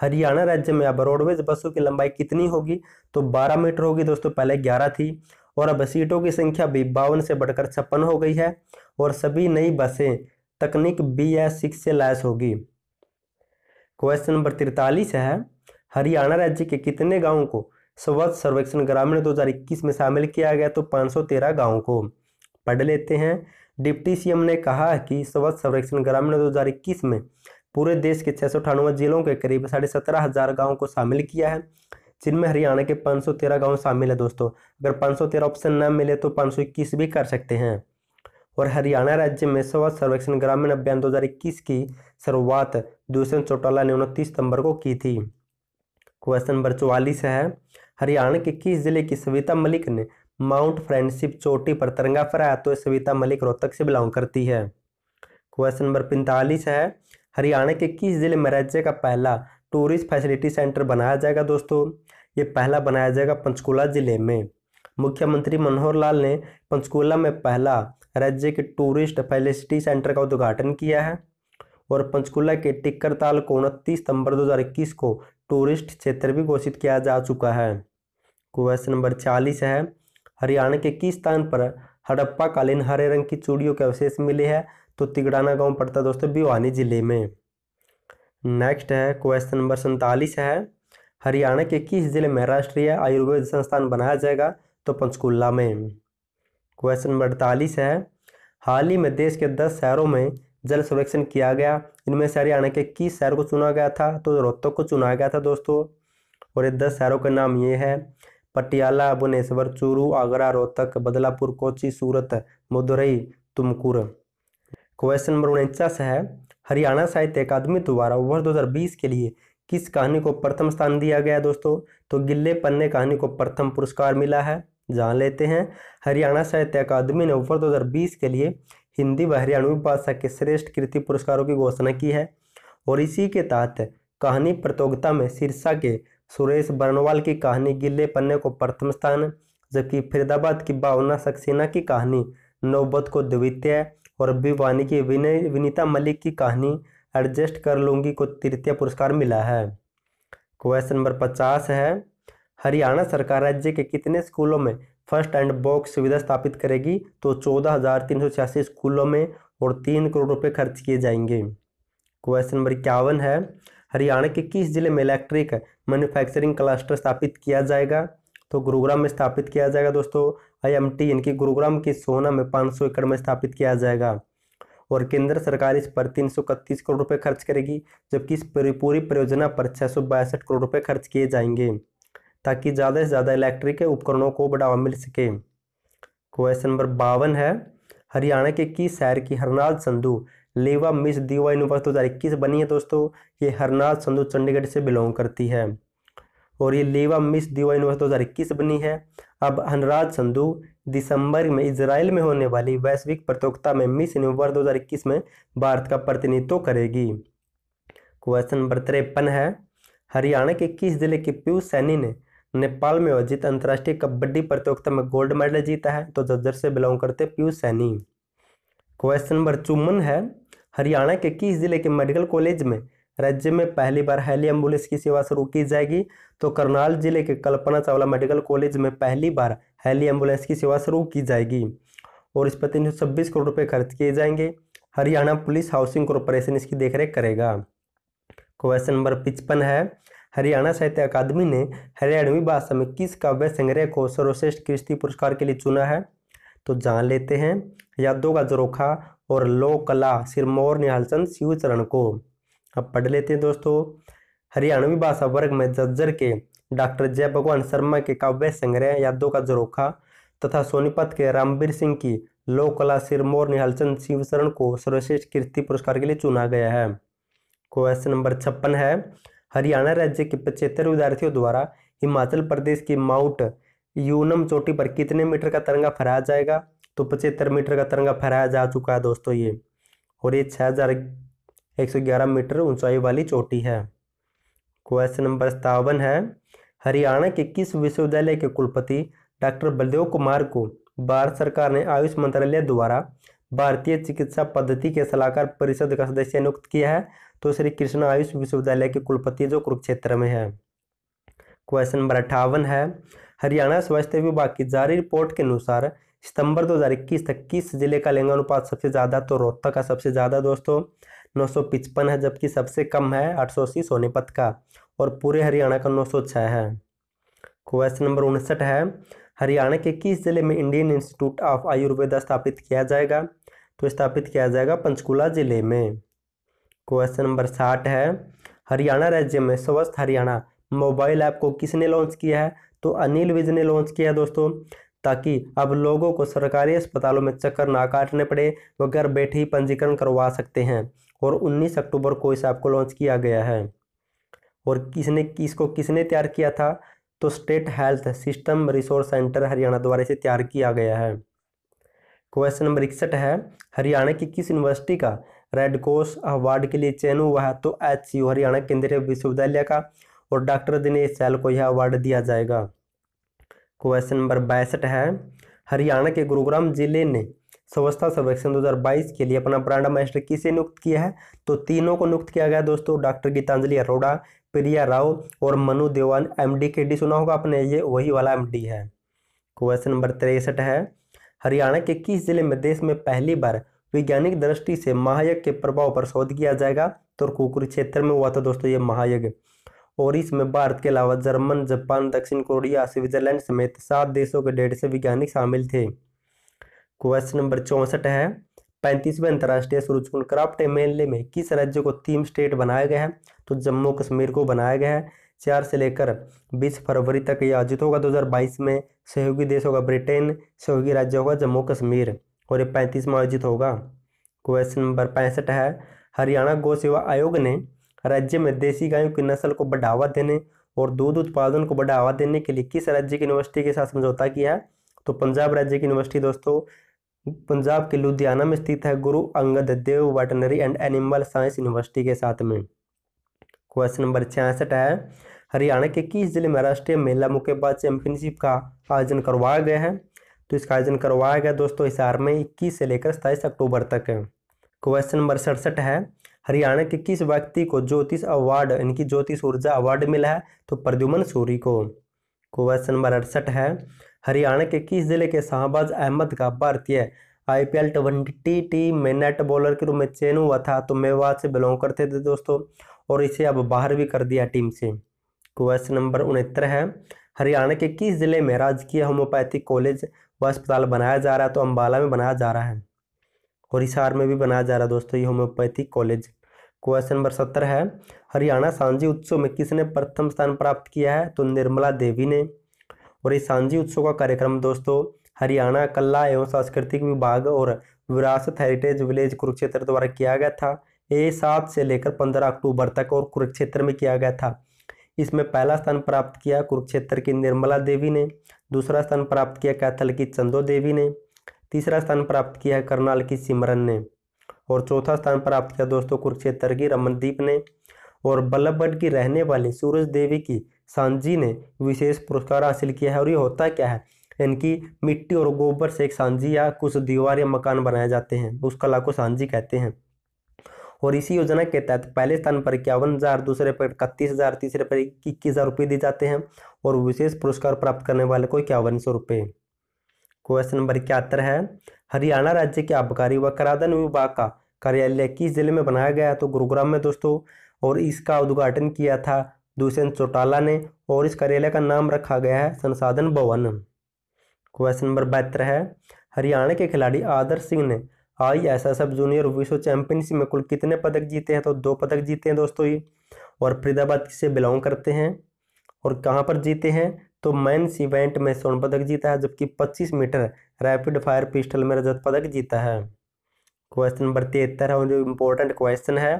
A: हरियाणा राज्य में अब रोडवेज बसों की लंबाई कितनी होगी तो 12 मीटर होगी दोस्तों पहले 11 थी और अब सीटों की संख्या भी बावन से बढ़कर छप्पन हो गई है और सभी नई बसें तकनीक बी एस सिक्स से लैस होगी क्वेश्चन नंबर तिरतालीस है हरियाणा राज्य के कितने गांवों को स्वच्छ सर्वेक्षण ग्रामीण 2021 में शामिल किया गया तो 513 गांवों को पढ़ लेते हैं डिप्टी सीएम ने कहा कि स्वच्छ सर्वेक्षण ग्रामीण 2021 में पूरे देश के छः जिलों के करीब साढ़े सत्रह हज़ार गाँव को शामिल किया है जिनमें हरियाणा के 513 गांव शामिल है दोस्तों अगर 513 ऑप्शन न मिले तो 521 भी कर सकते हैं और हरियाणा राज्य में स्वच्छ सर्वेक्षण ग्रामीण अभियान 2021 की शुरुआत दूसरे चौटाला ने उनतीस सितंबर को की थी क्वेश्चन नंबर चौवालीस है हरियाणा के किस जिले की सविता मलिक ने माउंट फ्रेंडशिप चोटी पर तिरंगा फहराया तो सविता मलिक रोहतक से बिलोंग करती है क्वेश्चन नंबर पैंतालीस है हरियाणा के किस जिले में राज्य का पहला टूरिस्ट फैसिलिटी सेंटर बनाया जाएगा दोस्तों ये पहला बनाया जाएगा पंचकूला जिले में मुख्यमंत्री मनोहर लाल ने पंचकूला में पहला राज्य के टूरिस्ट फैसिलिटी सेंटर का उद्घाटन किया है और पंचकूला के टिक्करताल को उनतीस सितंबर 2021 को टूरिस्ट क्षेत्र भी घोषित किया जा चुका है क्वेश्चन नंबर चालीस है हरियाणा के किस स्थान पर हड़प्पा कालीन हरे रंग की चूड़ियों के अवशेष मिले हैं तो तिगड़ाना गांव पड़ता है दोस्तों भिवानी जिले में नेक्स्ट है क्वेश्चन नंबर सैतालीस है हरियाणा के किस जिले में राष्ट्रीय आयुर्वेद संस्थान बनाया जाएगा तो पंचकूला में क्वेश्चन नंबर अड़तालीस है हाल ही में देश के दस शहरों में जल सर्वेक्षण किया गया इनमें से हरियाणा के किस शहर को चुना गया था तो रोहतक को चुना गया था दोस्तों और ये दस शहरों के नाम ये है पटियाला भुवनेश्वर चूरू आगरा रोहतक बदलापुर कोची सूरत मदुरई तुमकुर क्वेश्चन नंबर उनचास है हरियाणा साहित्य अकादमी द्वारा वर्ष 2020 के लिए किस कहानी को प्रथम स्थान दिया गया दोस्तों तो गिल्ले पन्ने कहानी को प्रथम पुरस्कार मिला है जान लेते हैं हरियाणा साहित्य अकादमी ने वर्ष 2020 के लिए हिंदी व आणविक भाषा के श्रेष्ठ कृति पुरस्कारों की घोषणा की है और इसी के तहत कहानी प्रतियोगिता में सिरसा के सुरेश बर्नवाल की कहानी गिल्ले पन्ने को प्रथम स्थान जबकि फरीदाबाद की भावना सक्सेना की कहानी नौबत को द्वितीय और भिवानी की विनय विनीता मलिक की कहानी एडजस्ट कर लूंगी को तृतीय पुरस्कार मिला है क्वेश्चन नंबर पचास है हरियाणा सरकार राज्य के कितने स्कूलों में फर्स्ट एंड बॉक्स सुविधा स्थापित करेगी तो चौदह हज़ार तीन सौ छियासी स्कूलों में और तीन करोड़ रुपए खर्च किए जाएंगे क्वेश्चन नंबर इक्यावन है हरियाणा के किस जिले में इलेक्ट्रिक मैन्युफैक्चरिंग क्लस्टर स्थापित किया जाएगा तो गुरुग्राम में स्थापित किया जाएगा दोस्तों आईएमटी यानी कि गुरुग्राम की सोना में 500 एकड़ में स्थापित किया जाएगा और केंद्र सरकार इस पर तीन करोड़ रुपए खर्च करेगी जबकि इस पूरी परियोजना पर छः करोड़ रुपए खर्च किए जाएंगे ताकि ज़्यादा से ज़्यादा इलेक्ट्रिक उपकरणों को बढ़ावा मिल सके क्वेश्चन नंबर बावन है हरियाणा के किस शहर की हरनाल संधु लेवा मिस दीवा यूनिवर्स दो हज़ार इक्कीस बनी है दोस्तों ये हरनाल संधु चंडीगढ़ से बिलोंग करती है और ये लेवा मिस दीवा यूनिवर्स दो हज़ार इक्कीस बनी है अब हनराज संधु दिसंबर में इसराइल में होने वाली वैश्विक प्रतियोगिता में मिस यूनिवर्स दो हज़ार इक्कीस में भारत का प्रतिनिधित्व करेगी क्वेश्चन नंबर तिरपन है हरियाणा के किस जिले के पीयूष सैनी ने नेपाल में आयोजित अंतर्राष्ट्रीय कबड्डी प्रतियोगिता में गोल्ड मेडल जीता है तो जज्जर से बिलोंग करते पीयूष सैनी क्वेश्चन नंबर चुमन है हरियाणा के किस जिले के मेडिकल कॉलेज में राज्य में पहली बार हेली एम्बुलेंस की सेवा शुरू की जाएगी तो करनाल जिले के कल्पना चावला मेडिकल कॉलेज में पहली बार हेली एम्बुलेंस की सेवा शुरू की जाएगी और इस पर तीन करोड़ रुपये खर्च किए जाएंगे हरियाणा पुलिस हाउसिंग कॉरपोरेशन इसकी देखरेख करेगा क्वेश्चन नंबर पिचपन है हरियाणा साहित्य अकादमी ने हरियाणवी भाषा में किस काव्य संग्रह को सर्वश्रेष्ठ कृष्टि पुरस्कार के लिए चुना है तो जान लेते हैं यादों का जरोखा और लो कला सिरमौर निहालचंद शिवचरण को अब पढ़ लेते हैं दोस्तों हरियाणवी भाषा वर्ग में जज्जर के डॉक्टर जय भगवान शर्मा के काव्य संग्रह यादों का जरोखा तथा सोनीपत के रामवीर सिंह की लो कला सिरमौर निहालचंद शिवचरण को सर्वश्रेष्ठ कीर्ति पुरस्कार के लिए चुना गया है क्वेश्चन नंबर छप्पन है हरियाणा राज्य के पचहत्तर विद्यार्थियों द्वारा हिमाचल प्रदेश के माउंट यूनम चोटी पर कितने मीटर का तरंगा फहराया जाएगा तो पचहत्तर मीटर का तरंगा फहराया जा चुका है दोस्तों ये और ये छः हज़ार एक सौ ग्यारह मीटर ऊंचाई वाली चोटी है क्वेश्चन नंबर सतावन है हरियाणा के किस विश्वविद्यालय के कुलपति डॉक्टर बलदेव कुमार को भारत सरकार ने आयुष मंत्रालय द्वारा भारतीय चिकित्सा पद्धति के सलाहकार परिषद का सदस्य नियुक्त किया है तो श्री कृष्ण आयुष विश्वविद्यालय के कुलपति जो कुरुक्षेत्र में है क्वेश्चन नंबर अट्ठावन है हरियाणा स्वास्थ्य विभाग की जारी रिपोर्ट के अनुसार सितंबर 2021 तक किस जिले का लिंगानुपात सबसे ज़्यादा तो रोहतक का सबसे ज़्यादा दोस्तों नौ है जबकि सबसे कम है आठ सोनीपत का और पूरे हरियाणा का नौ है क्वेश्चन नंबर उनसठ है हरियाणा के किस जिले में इंडियन इंस्टीट्यूट ऑफ आयुर्वेदा स्थापित किया जाएगा तो स्थापित किया जाएगा पंचकुला जिले में क्वेश्चन नंबर साठ है हरियाणा राज्य में स्वस्थ हरियाणा मोबाइल ऐप को किसने लॉन्च किया है तो अनिल विज ने लॉन्च किया है दोस्तों ताकि अब लोगों को सरकारी अस्पतालों में चक्कर ना काटने पड़े वह घर बैठे ही पंजीकरण करवा सकते हैं और 19 अक्टूबर को इस ऐप को लॉन्च किया गया है और किसने इसको किसने तैयार किया था तो state health system resource centre Haryana द्वारा इसे तैयार किया गया है क्वेश्चन नंबर इकसठ है हरियाणा की किस यूनिवर्सिटी का रेड कोष अवार्ड के लिए चयन हुआ है तो एच यू हरियाणा केंद्रीय विश्वविद्यालय का और डॉक्टर दिनेश सैल को यह अवार्ड दिया जाएगा क्वेश्चन नंबर बासठ है हरियाणा के गुरुग्राम जिले ने स्वच्छता सर्वेक्षण 2022 के लिए अपना ब्रांड मास्टर किसे नियुक्त किया है तो तीनों को नियुक्त किया गया दोस्तों डॉक्टर गीतांजलि अरोड़ा प्रिया राव और मनु देवान एमडी के डी सुना होगा आपने ये वही वाला एमडी है क्वेश्चन नंबर तिरसठ है हरियाणा के किस जिले में देश में पहली बार वैज्ञानिक दृष्टि से महायज्ञ के प्रभाव पर शोध किया जाएगा तो कुरुक्षेत्र में हुआ था दोस्तों ये महायज्ञ और इसमें भारत के अलावा जर्मन जापान दक्षिण कोरिया स्विट्जरलैंड समेत सात देशों के डेढ़ से वैज्ञानिक शामिल थे क्वेश्चन नंबर चौंसठ है पैंतीसवें अंतर्राष्ट्रीय सूरजकुंड क्राफ्ट मेले में किस राज्य को थीम स्टेट बनाया गया है तो जम्मू कश्मीर को बनाया गया है चार से लेकर बीस फरवरी तक यह आयोजित होगा दो में सहयोगी देश होगा ब्रिटेन सहयोगी राज्य होगा जम्मू कश्मीर और ये पैंतीस में आयोजित होगा क्वेश्चन नंबर पैंसठ है हरियाणा गौ सेवा आयोग ने राज्य में देसी गायों की नस्ल को बढ़ावा देने और दूध उत्पादन को बढ़ावा देने के लिए किस राज्य की यूनिवर्सिटी के साथ समझौता किया है तो पंजाब राज्य की यूनिवर्सिटी दोस्तों पंजाब के लुधियाना में स्थित है Guru Angad Dev veterinary and animal science university के साथ में क्वेश्चन नंबर छियासठ है हरियाणा के किस जिले में राष्ट्रीय महिला मुक्केबाज चैंपियनशिप का आयोजन करवाया गया है तो इसका आयोजन करवाया गया दोस्तों हिसार में इक्कीस से लेकर सताईस अक्टूबर तक क्वेश्चन नंबर सड़सठ है हरियाणा के किस व्यक्ति को ज्योतिष अवार्ड इनकी ज्योतिष ऊर्जा अवार्ड मिला है तो प्रद्युमन सूरी को क्वेश्चन नंबर अड़सठ है हरियाणा के किस जिले के शाहबाज अहमद का भारतीय आईपीएल ट्वेंटी टीम में नेट बॉलर के रूप में चयन हुआ था तो मेवाद से बिलोंग करते थे दोस्तों और इसे अब बाहर भी कर दिया टीम से क्वेश्चन नंबर उनहत्तर है हरियाणा के किस जिले में राजकीय होम्योपैथिक कॉलेज वह अस्पताल बनाया जा रहा है तो अम्बाला में बनाया जा रहा है और हिसार में भी बनाया जा रहा है दोस्तों ये होम्योपैथिक कॉलेज क्वेश्चन नंबर सत्तर है हरियाणा सांझी उत्सव में किसने प्रथम स्थान प्राप्त किया है तो निर्मला देवी ने और ये सांझी उत्सव का कार्यक्रम दोस्तों हरियाणा कला एवं सांस्कृतिक विभाग और विरासत हेरिटेज विलेज कुरुक्षेत्र द्वारा किया गया था ये सात से लेकर पंद्रह अक्टूबर तक और कुरुक्षेत्र में किया गया था इसमें पहला स्थान प्राप्त किया कुरुक्षेत्र की निर्मला देवी ने दूसरा स्थान प्राप्त किया कैथल की चंदो देवी ने तीसरा स्थान प्राप्त किया है करनाल की सिमरन ने और चौथा स्थान प्राप्त किया दोस्तों कुरुक्षेत्र की रमनदीप ने और बल्लभगढ़ की रहने वाली सूरज देवी की सांझी ने विशेष पुरस्कार हासिल किया है और ये होता क्या है इनकी मिट्टी और गोबर से एक सांझी या कुछ दीवार या मकान बनाए जाते हैं उस कला को सांझी कहते हैं और इसी योजना के तहत पहले स्थान पर इक्यावन हज़ार दूसरे पर इकतीस हज़ार तीसरे पर इक्कीस हज़ार रुपये दिए जाते हैं और विशेष पुरस्कार प्राप्त करने वाले को इक्यावन सौ रुपये क्वेश्चन नंबर इक्याहत्तर है हरियाणा राज्य के आबकारी व करादन विभाग का कार्यालय किस जिले में बनाया गया तो गुरुग्राम में दोस्तों और इसका उद्घाटन किया था दुष्यंत चौटाला ने और इस कार्यालय का नाम रखा गया है संसाधन भवन क्वेश्चन नंबर बहत्तर है हरियाणा के खिलाड़ी आदर्श सिंह ने आई हाँ एस एस एफ जूनियर विश्व चैंपियनशिप में कुल कितने पदक जीते हैं तो दो पदक जीते हैं दोस्तों ये और फरीदाबाद से बिलोंग करते हैं और कहाँ पर जीते हैं तो मेन्स इवेंट में स्वर्ण पदक जीता है जबकि 25 मीटर रैपिड फायर पिस्टल में रजत पदक जीता है क्वेश्चन नंबर तिहत्तर है जो इम्पोर्टेंट क्वेश्चन है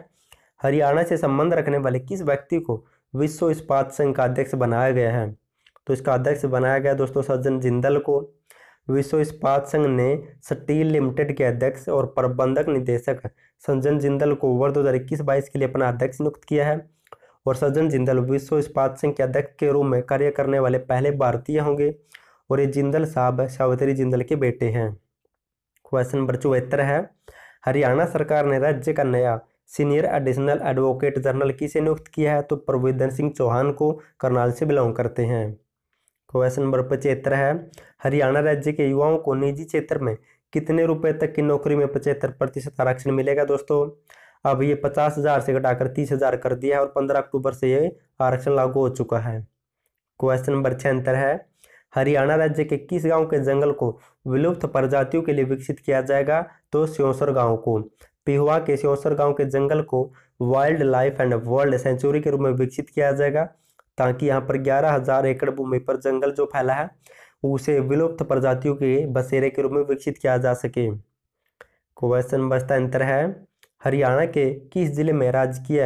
A: हरियाणा से संबंध रखने वाले किस व्यक्ति को विश्व इस्पात संघ का अध्यक्ष बनाया गया है तो इसका अध्यक्ष बनाया गया दोस्तों सज्जन जिंदल को विश्व इस्पात संघ ने स्टील लिमिटेड के अध्यक्ष और प्रबंधक निदेशक संजन जिंदल को वर्ष दो हज़ार इक्कीस बाईस के लिए अपना अध्यक्ष नियुक्त किया है और सज्जन जिंदल विश्व इस्पात संघ के अध्यक्ष के रूप में कार्य करने वाले पहले भारतीय होंगे और ये जिंदल साहब सावित्री जिंदल के बेटे हैं क्वेश्चन नंबर चौहत्तर है हरियाणा सरकार ने राज्य का नया सीनियर एडिशनल एडवोकेट जनरल किसे नियुक्त किया है तो प्रविधन सिंह चौहान को करनाल से बिलोंग करते हैं क्वेश्चन नंबर पचहत्तर है हरियाणा राज्य के युवाओं को निजी क्षेत्र में कितने रुपए तक की नौकरी में पचहत्तर प्रतिशत आरक्षण मिलेगा दोस्तों अब ये पचास हजार से घटाकर तीस हजार कर दिया है और पंद्रह अक्टूबर से ये आरक्षण लागू हो चुका है क्वेश्चन नंबर छहत्तर है हरियाणा राज्य के किस गांव के जंगल को विलुप्त प्रजातियों के लिए विकसित किया जाएगा तो श्योसर गाँव को पिहुआ के श्योसर गाँव के जंगल को wild life and world sanctuary के रूप में विकसित किया जाएगा ताकि यहाँ पर ग्यारह हजार एकड़ भूमि पर जंगल जो फैला है उसे विलुप्त प्रजातियों के बसेरे के रूप में विकसित किया जा सके क्वेश्चन बचता अंतर है हरियाणा के किस जिले में राजकीय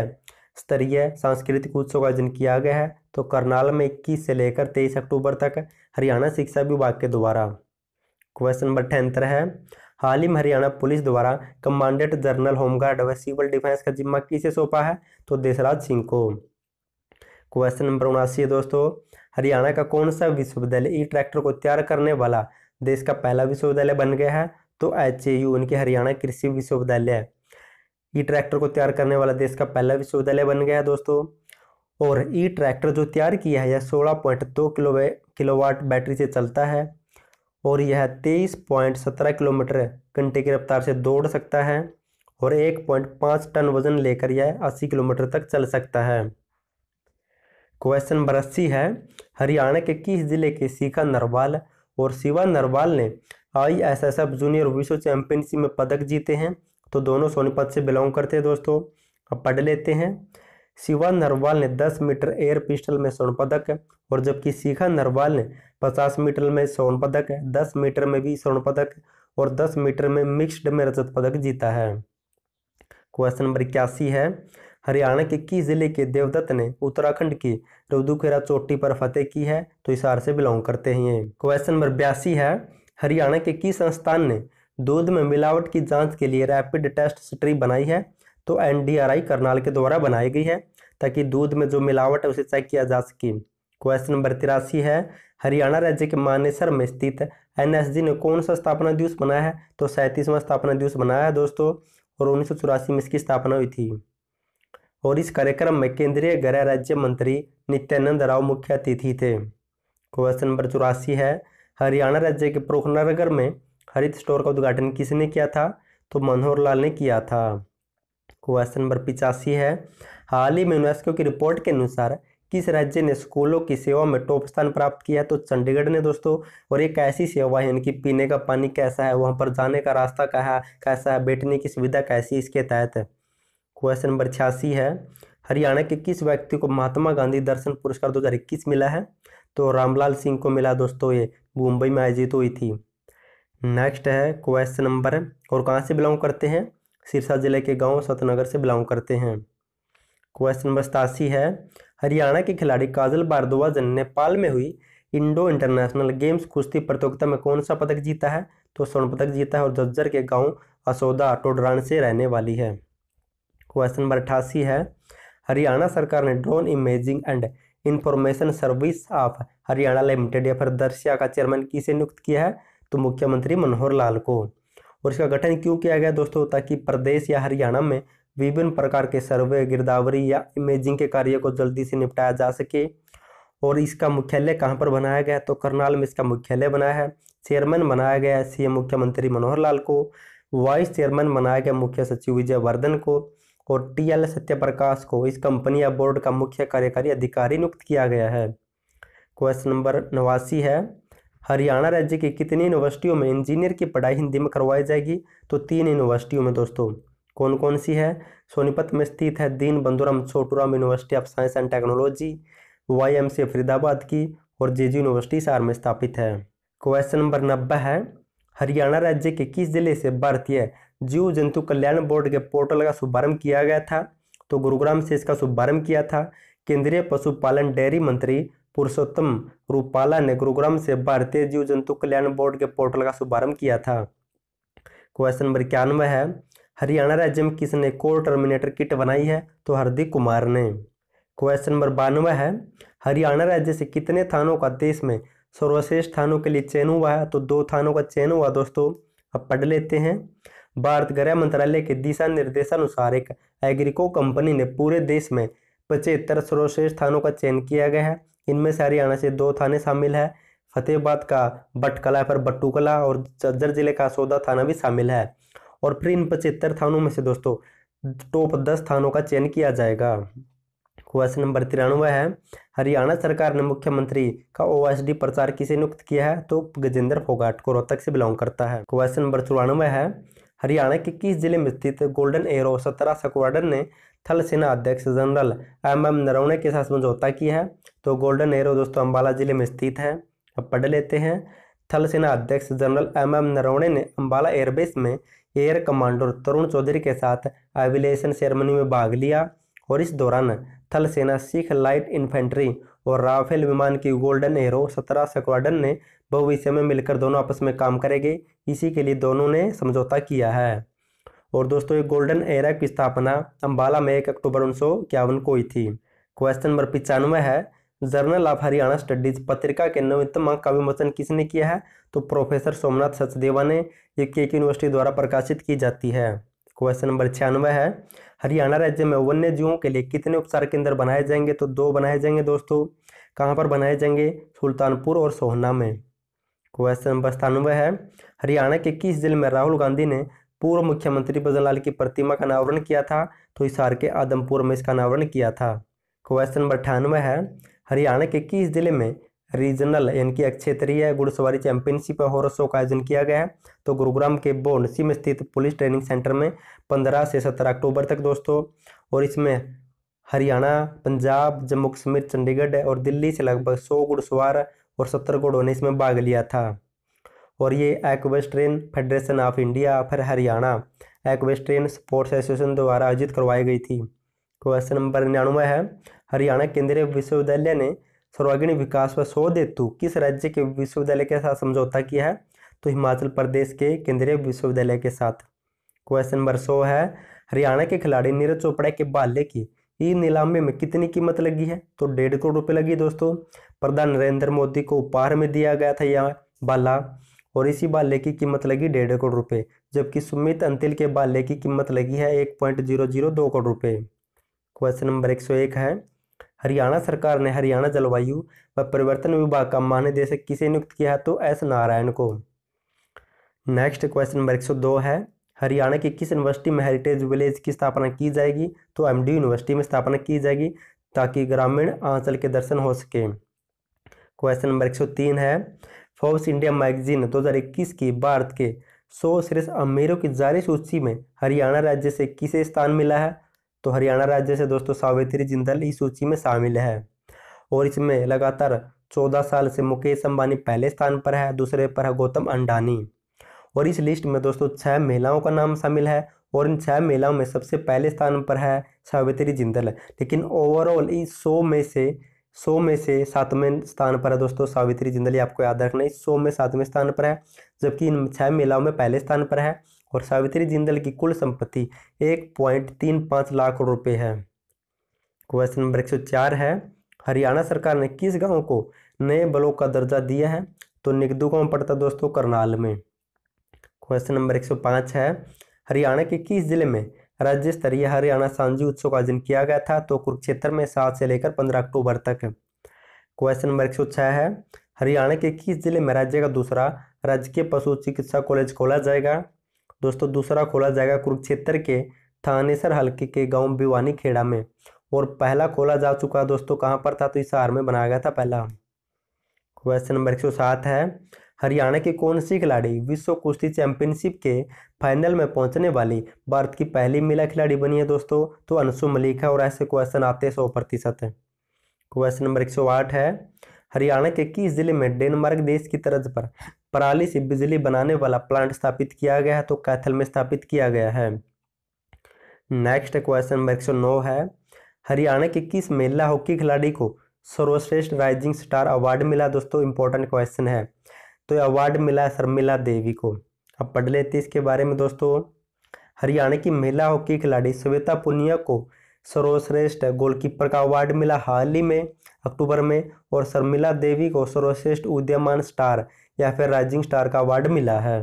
A: स्तरीय सांस्कृतिक उत्सव का आयोजन किया गया है तो करनाल में इक्कीस से लेकर तेईस अक्टूबर तक हरियाणा शिक्षा विभाग के द्वारा क्वेश्चन नंबर अठहत्तर है हाल ही में हरियाणा पुलिस द्वारा कमांडेंट जनरल होमगार्ड व सिविल डिफेंस का जिम्मा किसे सौंपा है तो देसराज सिंह को क्वेश्चन नंबर उनासी है दोस्तों हरियाणा का कौन सा विश्वविद्यालय ई ट्रैक्टर को तैयार करने वाला देश का पहला विश्वविद्यालय बन गया है तो एच ए यू उनकी हरियाणा कृषि विश्वविद्यालय ई ट्रैक्टर को तैयार करने वाला देश का पहला विश्वविद्यालय बन गया है दोस्तों और ई ट्रैक्टर जो तैयार किया है यह सोलह पॉइंट दो किलो किलोवाट बैटरी से चलता है और यह तेईस पॉइंट सत्रह किलोमीटर घंटे की रफ्तार से दौड़ सकता है और एक पॉइंट पाँच टन वजन लेकर यह अस्सी किलोमीटर तक चल सकता है क्वेश्चन नंबर अस्सी है हरियाणा के किस जिले के शिखा नरवाल और शिवा नरवाल ने I S S F junior विश्व चैंपियनशिप में पदक जीते हैं तो दोनों सोनीपत से बिलोंग करते हैं दोस्तों अब पढ़ लेते हैं शिवा नरवाल ने 10 मीटर एयर पिस्टल में स्वर्ण पदक और जबकि शिखा नरवाल ने 50 मीटर में स्वर्ण पदक 10 मीटर में भी स्वर्ण पदक और 10 मीटर में मिक्स्ड में रजत पदक जीता है क्वेश्चन नंबर इक्यासी है हरियाणा के किस जिले के देवदत्त ने उत्तराखंड की रौदुखेरा चोटी पर फतेह की है तो इस हार से बिलोंग करते हैं ये क्वेश्चन नंबर बयासी है हरियाणा के किस संस्थान ने दूध में मिलावट की जांच के लिए रैपिड टेस्ट स्ट्री बनाई है तो एनडीआरआई करनाल के द्वारा बनाई गई है ताकि दूध में जो मिलावट है उसे चेक किया जा सके क्वेश्चन नंबर तिरासी है हरियाणा राज्य के मानेसर में स्थित एनएसजी ने कौन सा स्थापना दिवस मनाया है तो सैंतीसवां स्थापना दिवस मनाया है दोस्तों और उन्नीस में इसकी स्थापना हुई थी और इस कार्यक्रम में केंद्रीय गृह राज्य मंत्री नित्यानंद राव मुख्य अतिथि थे क्वेश्चन नंबर चौरासी है हरियाणा राज्य के नगर में हरित स्टोर का उद्घाटन किसने किया था तो मनोहर लाल ने किया था क्वेश्चन नंबर पिचासी है हाल ही में यूनेस्को की रिपोर्ट के अनुसार किस राज्य ने स्कूलों की सेवा में टॉप स्थान प्राप्त किया तो चंडीगढ़ ने दोस्तों और एक ऐसी सेवा है इनकी पीने का पानी कैसा है वहाँ पर जाने का रास्ता कहा कैसा है बैठने की सुविधा कैसी इसके तहत क्वेश्चन नंबर छियासी है हरियाणा के किस व्यक्ति को महात्मा गांधी दर्शन पुरस्कार 2021 मिला है तो रामलाल सिंह को मिला दोस्तों ये मुंबई में आयोजित हुई थी नेक्स्ट है क्वेश्चन नंबर और कहाँ से बिलोंग करते हैं सिरसा जिले के गांव सतनगर से बिलोंग करते हैं क्वेश्चन नंबर सतासी है हरियाणा के खिलाड़ी काजल भारद्वाज नेपाल में हुई इंडो इंटरनेशनल गेम्स कुश्ती प्रतियोगिता में कौन सा पदक जीता है तो स्वर्ण पदक जीता है और जज्जर के गांव असोदा टोडरान से रहने वाली है क्वेश्चन नंबर अट्ठासी है हरियाणा सरकार ने drone imaging and information service of Haryana limited या फिर दर्शिया का चेयरमैन किसे नियुक्त किया है तो मुख्यमंत्री मनोहर लाल को और इसका गठन क्यों किया गया दोस्तों ताकि प्रदेश या हरियाणा में विभिन्न प्रकार के सर्वे गिरदावरी या इमेजिंग के कार्य को जल्दी से निपटाया जा सके और इसका मुख्यालय कहाँ पर बनाया गया तो करनाल में इसका मुख्यालय बनाया है चेयरमैन बनाया गया सीएम मुख्यमंत्री मनोहर लाल को वाइस चेयरमैन बनाया गया मुख्य सचिव विजय वर्धन को और टीएल सत्यप्रकाश को इस कंपनी या बोर्ड का मुख्य कार्यकारी अधिकारी नियुक्त किया गया है क्वेश्चन नंबर नवासी है हरियाणा राज्य की कितनी यूनिवर्सिटियों में इंजीनियर की पढ़ाई हिंदी में करवाई जाएगी तो तीन यूनिवर्सिटियों में दोस्तों कौन कौन सी है सोनीपत में स्थित है Deen Bandhuram Chhoturam university of science and technology Y Faridabad की और जे यूनिवर्सिटी सार में स्थापित है क्वेश्चन नंबर नब्बे है हरियाणा राज्य के किस जिले से भारतीय जीव जंतु कल्याण बोर्ड के पोर्टल का शुभारंभ किया गया था तो गुरुग्राम से इसका शुभारंभ किया था केंद्रीय पशुपालन डेयरी मंत्री पुरुषोत्तम रूपाला ने गुरुग्राम से भारतीय जीव जंतु कल्याण बोर्ड के पोर्टल का शुभारंभ किया था क्वेश्चन नंबर इक्यानवे है हरियाणा राज्य में किसने कोर टर्मिनेटर किट बनाई है तो हार्दिक कुमार ने क्वेश्चन नंबर बानवे है हरियाणा राज्य से कितने थानों का देश में सर्वश्रेष्ठ थानों के लिए चयन हुआ है तो दो थानों का चयन हुआ दोस्तों अब पढ़ लेते हैं भारत गृह मंत्रालय के दिशा निर्देशानुसार एक एग्रिको कंपनी ने पूरे देश में पचहत्तर सर्वश्रेष्ठ थानों का चयन किया गया है इनमें से हरियाणा से दो थाने शामिल है फतेहबाद का बटकला पर बट्टूकला और झज्जर जिले का सौदा थाना भी शामिल है और फिर इन पचहत्तर थानों में से दोस्तों टॉप दस थानों का चयन किया जाएगा क्वेश्चन नंबर तिरानवे है हरियाणा सरकार ने मुख्यमंत्री का डी प्रचार किसे नियुक्त किया है तो गजेंद्र फोगाट को रोहतक से बिलोंग करता है क्वेश्चन नंबर चौरानवे है हरियाणा के किस जिले में स्थित गोल्डन एरो सत्रह स्क्वाडन ने थल सेना अध्यक्ष जनरल एम एम नरवणे के साथ समझौता किया है तो गोल्डन एरो दोस्तों अम्बाला जिले में स्थित है अब पढ़ लेते हैं थल सेना अध्यक्ष जनरल एम एम नरवणे ने अम्बाला एयरबेस में एयर कमांडर तरुण चौधरी के साथ एविलेशन सेरेमनी में भाग लिया और इस दौरान थल सेना सिख लाइट इन्फेंट्री और राफेल विमान की गोल्डन एरो सत्रह स्क्वाडन ने भविष्य में मिलकर दोनों आपस में काम करेंगे इसी के लिए दोनों ने समझौता किया है और दोस्तों ये गोल्डन एरा की स्थापना अम्बाला में एक अक्टूबर उन्नीस को हुई थी क्वेश्चन नंबर पिचानवे है जर्नल ऑफ हरियाणा स्टडीज पत्रिका के नवीनतम अंक का विमोचन किसने किया है तो प्रोफेसर सोमनाथ सचदेवा ने ये के यूनिवर्सिटी द्वारा प्रकाशित की जाती है क्वेश्चन नंबर छियानवे है हरियाणा राज्य में वन्य जीवों के लिए कितने उपचार केंद्र बनाए जाएंगे तो दो बनाए जाएंगे दोस्तों कहाँ पर बनाए जाएंगे सुल्तानपुर और सोहना में क्वेश्चन नंबर सतानवे है हरियाणा के किस जिले में राहुल गांधी ने पूर्व मुख्यमंत्री भजन लाल की प्रतिमा का अनावरण किया था तो हिसार के आदमपुर में इसका अनावरण किया था क्वेश्चन नंबर अठानवे है हरियाणा के किस जिले में रीजनल यानी कि क्षेत्रीय घुड़सवारी चैंपियनशिप हॉर शो का आयोजन किया गया है तो गुरुग्राम के बोनसी में स्थित पुलिस ट्रेनिंग सेंटर में पंद्रह से सत्रह अक्टूबर तक दोस्तों और इसमें हरियाणा पंजाब जम्मू कश्मीर चंडीगढ़ और दिल्ली से लगभग सौ घुड़सवार और सत्तर घोड़ों ने इसमें भाग लिया था और ये एक्वेस्ट्रेन फेडरेशन ऑफ इंडिया फिर हरियाणा एक्वेस्ट्रेन स्पोर्ट्स एसोसिएशन द्वारा आयोजित करवाई गई थी क्वेश्चन नंबर निन्यानवे है हरियाणा केंद्रीय विश्वविद्यालय ने सर्वागीण विकास व शोध हेतु किस राज्य के विश्वविद्यालय के साथ समझौता किया है तो हिमाचल प्रदेश के केंद्रीय विश्वविद्यालय के साथ क्वेश्चन नंबर सौ है हरियाणा के खिलाड़ी नीरज चोपड़ा के बाले की ई नीलामी में कितनी कीमत लगी है तो डेढ़ करोड़ रुपये लगी दोस्तों प्रधान नरेंद्र मोदी को उपहार में दिया गया था यह बाला और इसी बाले की कीमत लगी डेढ़ करोड़ रुपए जबकि सुमित अंतिल के बाले की कीमत लगी है एक पॉइंट जीरो जीरो दो करोड़ रुपए क्वेश्चन नंबर एक सौ एक है हरियाणा सरकार ने हरियाणा जलवायु व परिवर्तन विभाग का महानिदेशक किसे नियुक्त किया है तो एस नारायण को नेक्स्ट क्वेश्चन नंबर एक सौ दो है हरियाणा की किस यूनिवर्सिटी में हेरिटेज विलेज की स्थापना की जाएगी तो एमडी यूनिवर्सिटी में स्थापना की जाएगी ताकि ग्रामीण आंचल के दर्शन हो सकें क्वेश्चन नंबर एक सौ तीन है फोर्ब्स इंडिया मैगजीन 2021 की भारत के सौ श्रेष्ठ अमीरों की जारी सूची में हरियाणा राज्य से किसे स्थान मिला है तो हरियाणा राज्य से दोस्तों सावित्री जिंदल इस सूची में शामिल है और इसमें लगातार चौदह साल से मुकेश अंबानी पहले स्थान पर है दूसरे पर है गौतम अंडानी और इस लिस्ट में दोस्तों छः महिलाओं का नाम शामिल है और इन छः महिलाओं में सबसे पहले स्थान पर है सावित्री जिंदल लेकिन ओवरऑल इस सौ में से सौ में से सातवें स्थान पर है दोस्तों सावित्री जिंदल आपको याद रखना है सौ में सातवें स्थान पर है जबकि इन छह महिलाओं में पहले स्थान पर है और सावित्री जिंदल की कुल संपत्ति एक पॉइंट तीन पाँच लाख करोड़ रुपये है क्वेश्चन नंबर एक सौ चार है हरियाणा सरकार ने किस गाँव को नए ब्लॉक का दर्जा दिया है तो निगदू गाँव पड़ता दोस्तों करनाल में क्वेश्चन नंबर एक सौ पाँच है हरियाणा के किस जिले में राज्य स्तरीय हरियाणा सांझी उत्सव का आयोजन किया गया था तो कुरुक्षेत्र में सात से लेकर पंद्रह अक्टूबर तक क्वेश्चन नंबर एक सौ है हरियाणा के किस जिले में राज्य का दूसरा राजकीय पशु चिकित्सा कॉलेज खोला जाएगा दोस्तों दूसरा खोला जाएगा कुरुक्षेत्र के थानेसर हल्के के गांव भिवानी खेड़ा में और पहला खोला जा चुका दोस्तों कहाँ पर था तो इस में बनाया गया था पहला क्वेश्चन नंबर एक सौ सात है हरियाणा की कौन सी खिलाड़ी विश्व कुश्ती चैंपियनशिप के फाइनल में पहुंचने वाली भारत की पहली महिला खिलाड़ी बनी है दोस्तों तो अनसु मलिक है और ऐसे क्वेश्चन आते हैं सौ प्रतिशत है क्वेश्चन नंबर एक सौ आठ है हरियाणा के किस जिले में डेनमार्क देश की तरज पर पराली से बिजली बनाने वाला प्लांट स्थापित किया गया है तो कैथल में स्थापित किया गया है नेक्स्ट क्वेश्चन नंबर एक सौ नौ है हरियाणा के किस महिला हॉकी खिलाड़ी को सर्वश्रेष्ठ राइजिंग स्टार अवार्ड मिला दोस्तों इंपॉर्टेंट क्वेश्चन है तो ये अवार्ड मिला है शर्मिला देवी को अब पढ़ लेते इसके बारे में दोस्तों हरियाणा की महिला हॉकी खिलाड़ी श्वेता पुनिया को सर्वश्रेष्ठ गोलकीपर का अवार्ड मिला हाल ही में अक्टूबर में और शर्मिला देवी को सर्वश्रेष्ठ उद्यमान स्टार या फिर राइजिंग स्टार का अवार्ड मिला है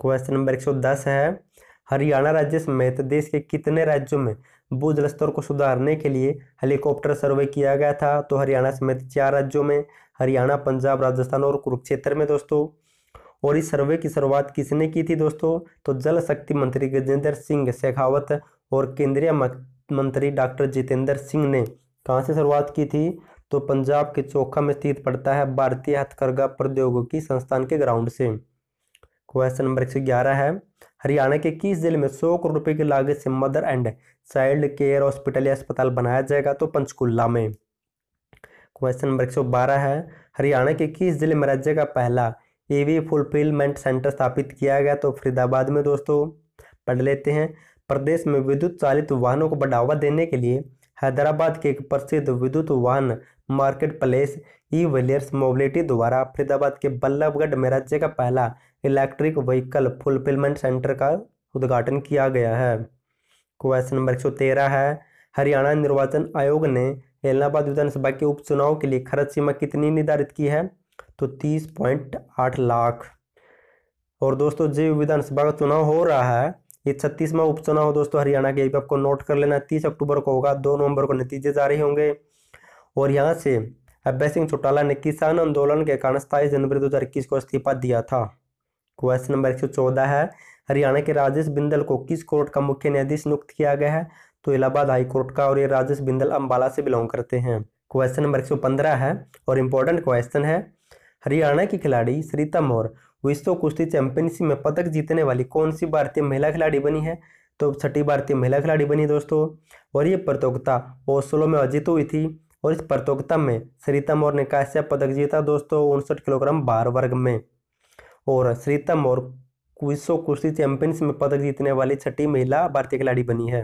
A: क्वेश्चन नंबर 110 है हरियाणा राज्य समेत देश के कितने राज्यों में भू जलस्तर को सुधारने के लिए हेलीकॉप्टर सर्वे किया गया था तो हरियाणा समेत चार राज्यों में हरियाणा पंजाब राजस्थान और कुरुक्षेत्र में दोस्तों और इस सर्वे की शुरुआत किसने की थी दोस्तों तो जल शक्ति मंत्री गजेंद्र सिंह शेखावत और केंद्रीय मंत्री डॉक्टर जितेंद्र सिंह ने कहाँ से शुरुआत की थी तो पंजाब के चोखा में स्थित पड़ता है भारतीय हथकरघा प्रौद्योगिकी संस्थान के ग्राउंड से क्वेश्चन नंबर एक है हरियाणा के किस जिले में सौ करोड़ रुपए की लागत से mother and child care hospital या अस्पताल बनाया जाएगा तो पंचकुला में क्वेश्चन नंबर एक सौ बारह है हरियाणा के किस जिले में राज्य का पहला ईवी फुलफिलमेंट सेंटर स्थापित किया गया तो फरीदाबाद में दोस्तों पढ़ लेते हैं प्रदेश में विद्युत चालित वाहनों को बढ़ावा देने के लिए हैदराबाद के एक प्रसिद्ध विद्युत वाहन market place E Villiers mobility द्वारा फरीदाबाद के बल्लभगढ़ में राज्य का पहला इलेक्ट्रिक व्हीकल फुलफिलमेंट सेंटर का उद्घाटन किया गया है क्वेश्चन नंबर एक है हरियाणा निर्वाचन आयोग ने इलाहाबाद विधानसभा के उपचुनाव के लिए खर्च सीमा कितनी निर्धारित की है तो तीस पॉइंट आठ लाख और दोस्तों जो विधानसभा का चुनाव हो रहा है ये छत्तीसवा उपचुनाव हो दोस्तों हरियाणा के आपको नोट कर लेना तीस अक्टूबर को होगा दो नवंबर को नतीजे जारी होंगे और यहाँ से अभय सिंह चौटाला ने किसान आंदोलन के कारण सताईस जनवरी दो को इस्तीफा दिया था क्वेश्चन नंबर एक है हरियाणा के राजेश बिंदल को किस कोर्ट का मुख्य न्यायाधीश नियुक्त किया गया है तो इलाहाबाद हाई कोर्ट का और ये राजेश बिंदल अम्बाला से बिलोंग करते हैं क्वेश्चन नंबर एक है और इम्पोर्टेंट क्वेश्चन है हरियाणा की खिलाड़ी सरिता मोर विश्व कुश्ती चैंपियनशिप में पदक जीतने वाली कौन सी भारतीय महिला खिलाड़ी बनी है तो छठी भारतीय महिला खिलाड़ी बनी दोस्तों और ये प्रतियोगिता ओसलो में आयोजित हुई थी और इस प्रतियोगिता में सरिता मोर ने कांस्य पदक जीता दोस्तों उनसठ किलोग्राम बार वर्ग में और सरिता मोर विश्व कुश्ती चैंपियंस में पदक जीतने वाली छठी महिला भारतीय खिलाड़ी बनी है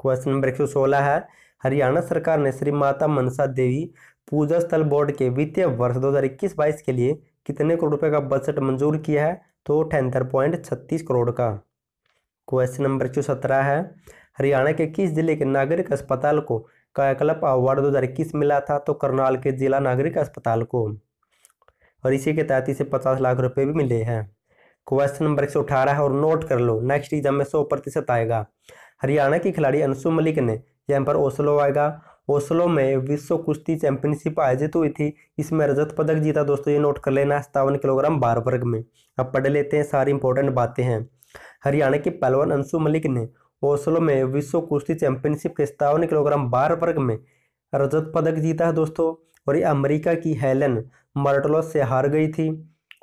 A: क्वेश्चन नंबर एक सौ सोलह है हरियाणा सरकार ने श्री माता मनसा देवी पूजा स्थल बोर्ड के वित्तीय वर्ष दो हज़ार इक्कीस बाईस के लिए कितने करोड़ रुपए का बजट मंजूर किया है तो अठहत्तर पॉइंट छत्तीस करोड़ का क्वेश्चन नंबर एक सत्रह है हरियाणा के किस जिले के नागरिक अस्पताल को कायाकल्प अवार्ड दो हज़ार इक्कीस मिला था तो करनाल के जिला नागरिक अस्पताल को और इसी के तहत इसे पचास लाख रुपए भी मिले हैं क्वेश्चन नंबर एक सौ है और नोट कर लो नेक्स्ट एग्जाम में सौ प्रतिशत आएगा हरियाणा की खिलाड़ी अंशु मलिक ने यहाँ पर ओसलो आएगा ओसलो में विश्व कुश्ती चैंपियनशिप आयोजित हुई थी इसमें रजत पदक जीता दोस्तों ये नोट कर लेना सत्तावन किलोग्राम बार वर्ग में अब पढ़ लेते हैं सारी इंपॉर्टेंट बातें हैं हरियाणा के पहलवान अंशु मलिक ने ओसलो में विश्व कुश्ती चैंपियनशिप के सत्तावन किलोग्राम बार वर्ग में रजत पदक जीता है दोस्तों और ये अमेरिका की हेलन मर्टलो से हार गई थी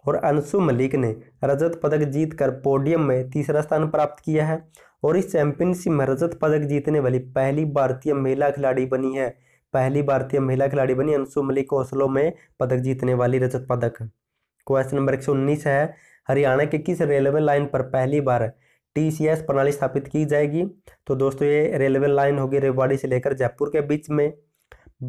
A: और अंशु मलिक ने रजत पदक जीतकर पोडियम में तीसरा स्थान प्राप्त किया है और इस चैंपियनशिप में रजत पदक जीतने वाली पहली भारतीय महिला खिलाड़ी बनी है पहली भारतीय महिला खिलाड़ी बनी अंशु मलिक ओस्लो में पदक जीतने वाली रजत पदक क्वेश्चन नंबर एक है हरियाणा के किस रेलवे लाइन पर पहली बार टीसीएस प्रणाली स्थापित की जाएगी तो दोस्तों ये रेलवे लाइन होगी रेवाड़ी से लेकर जयपुर के बीच में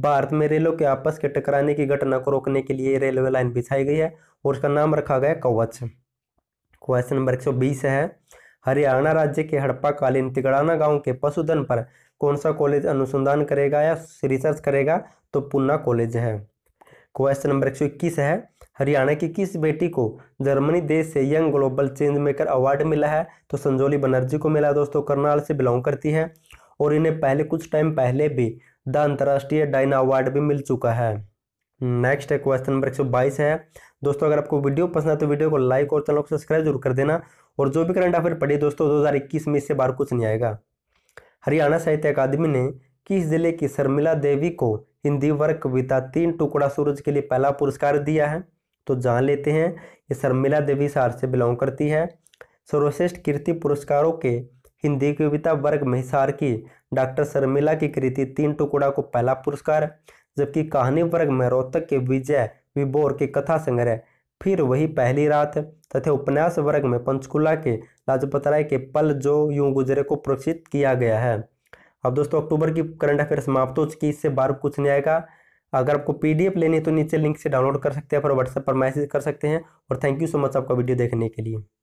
A: भारत में रेलों के आपस के टकराने की घटना को रोकने के लिए रेलवे लाइन बिछाई गई है और उसका नाम रखा गया कवच क्वेश्चन नंबर एक है हरियाणा राज्य के हड़प्पा कालीन तिगड़ाना गांव के पशुधन पर कौन सा कॉलेज अनुसंधान करेगा या रिसर्च करेगा तो पुन्ना कॉलेज है क्वेश्चन नंबर एक इक्कीस है हरियाणा की किस बेटी को जर्मनी देश से young global change maker award मिला है तो संजोली बनर्जी को मिला दोस्तों करनाल से बिलोंग करती है और इन्हें पहले कुछ टाइम पहले भी द अंतर्राष्ट्रीय डाइना अवार्ड भी मिल चुका है नेक्स्ट है क्वेश्चन नंबर एक सौ बाईस है दोस्तों अगर आपको वीडियो पसंद है तो वीडियो को लाइक और चैनल को सब्सक्राइब जरूर कर देना और जो भी करंट अफेयर पढ़िए दोस्तों इक्कीस में इससे बाहर कुछ नहीं आएगा हरियाणा साहित्य अकादमी ने किस जिले की शर्मिला देवी को हिंदी वर्ग कविता तीन टुकड़ा सूरज के लिए पहला पुरस्कार दिया है तो जान लेते हैं ये शर्मिला देवी सार से बिलोंग करती है सर्वश्रेष्ठ कीर्ति पुरस्कारों के हिंदी कविता वर्ग में हिसार की डॉक्टर शर्मिला की कृति तीन टुकड़ा को पहला पुरस्कार जबकि कहानी वर्ग में रोहतक के विजय विभोर के कथा संग्रह फिर वही पहली रात तथा उपन्यास वर्ग में पंचकुला के लाजपत राय के पल जो यूं गुजरे को प्रोक्षित किया गया है अब दोस्तों अक्टूबर की करंट अफेयर समाप्त हो चुकी इससे बार कुछ नहीं आएगा अगर आपको पीडीएफ लेनी है तो नीचे लिंक से डाउनलोड कर सकते हैं फिर व्हाट्सएप पर मैसेज कर सकते हैं और थैंक यू सो मच आपका वीडियो देखने के लिए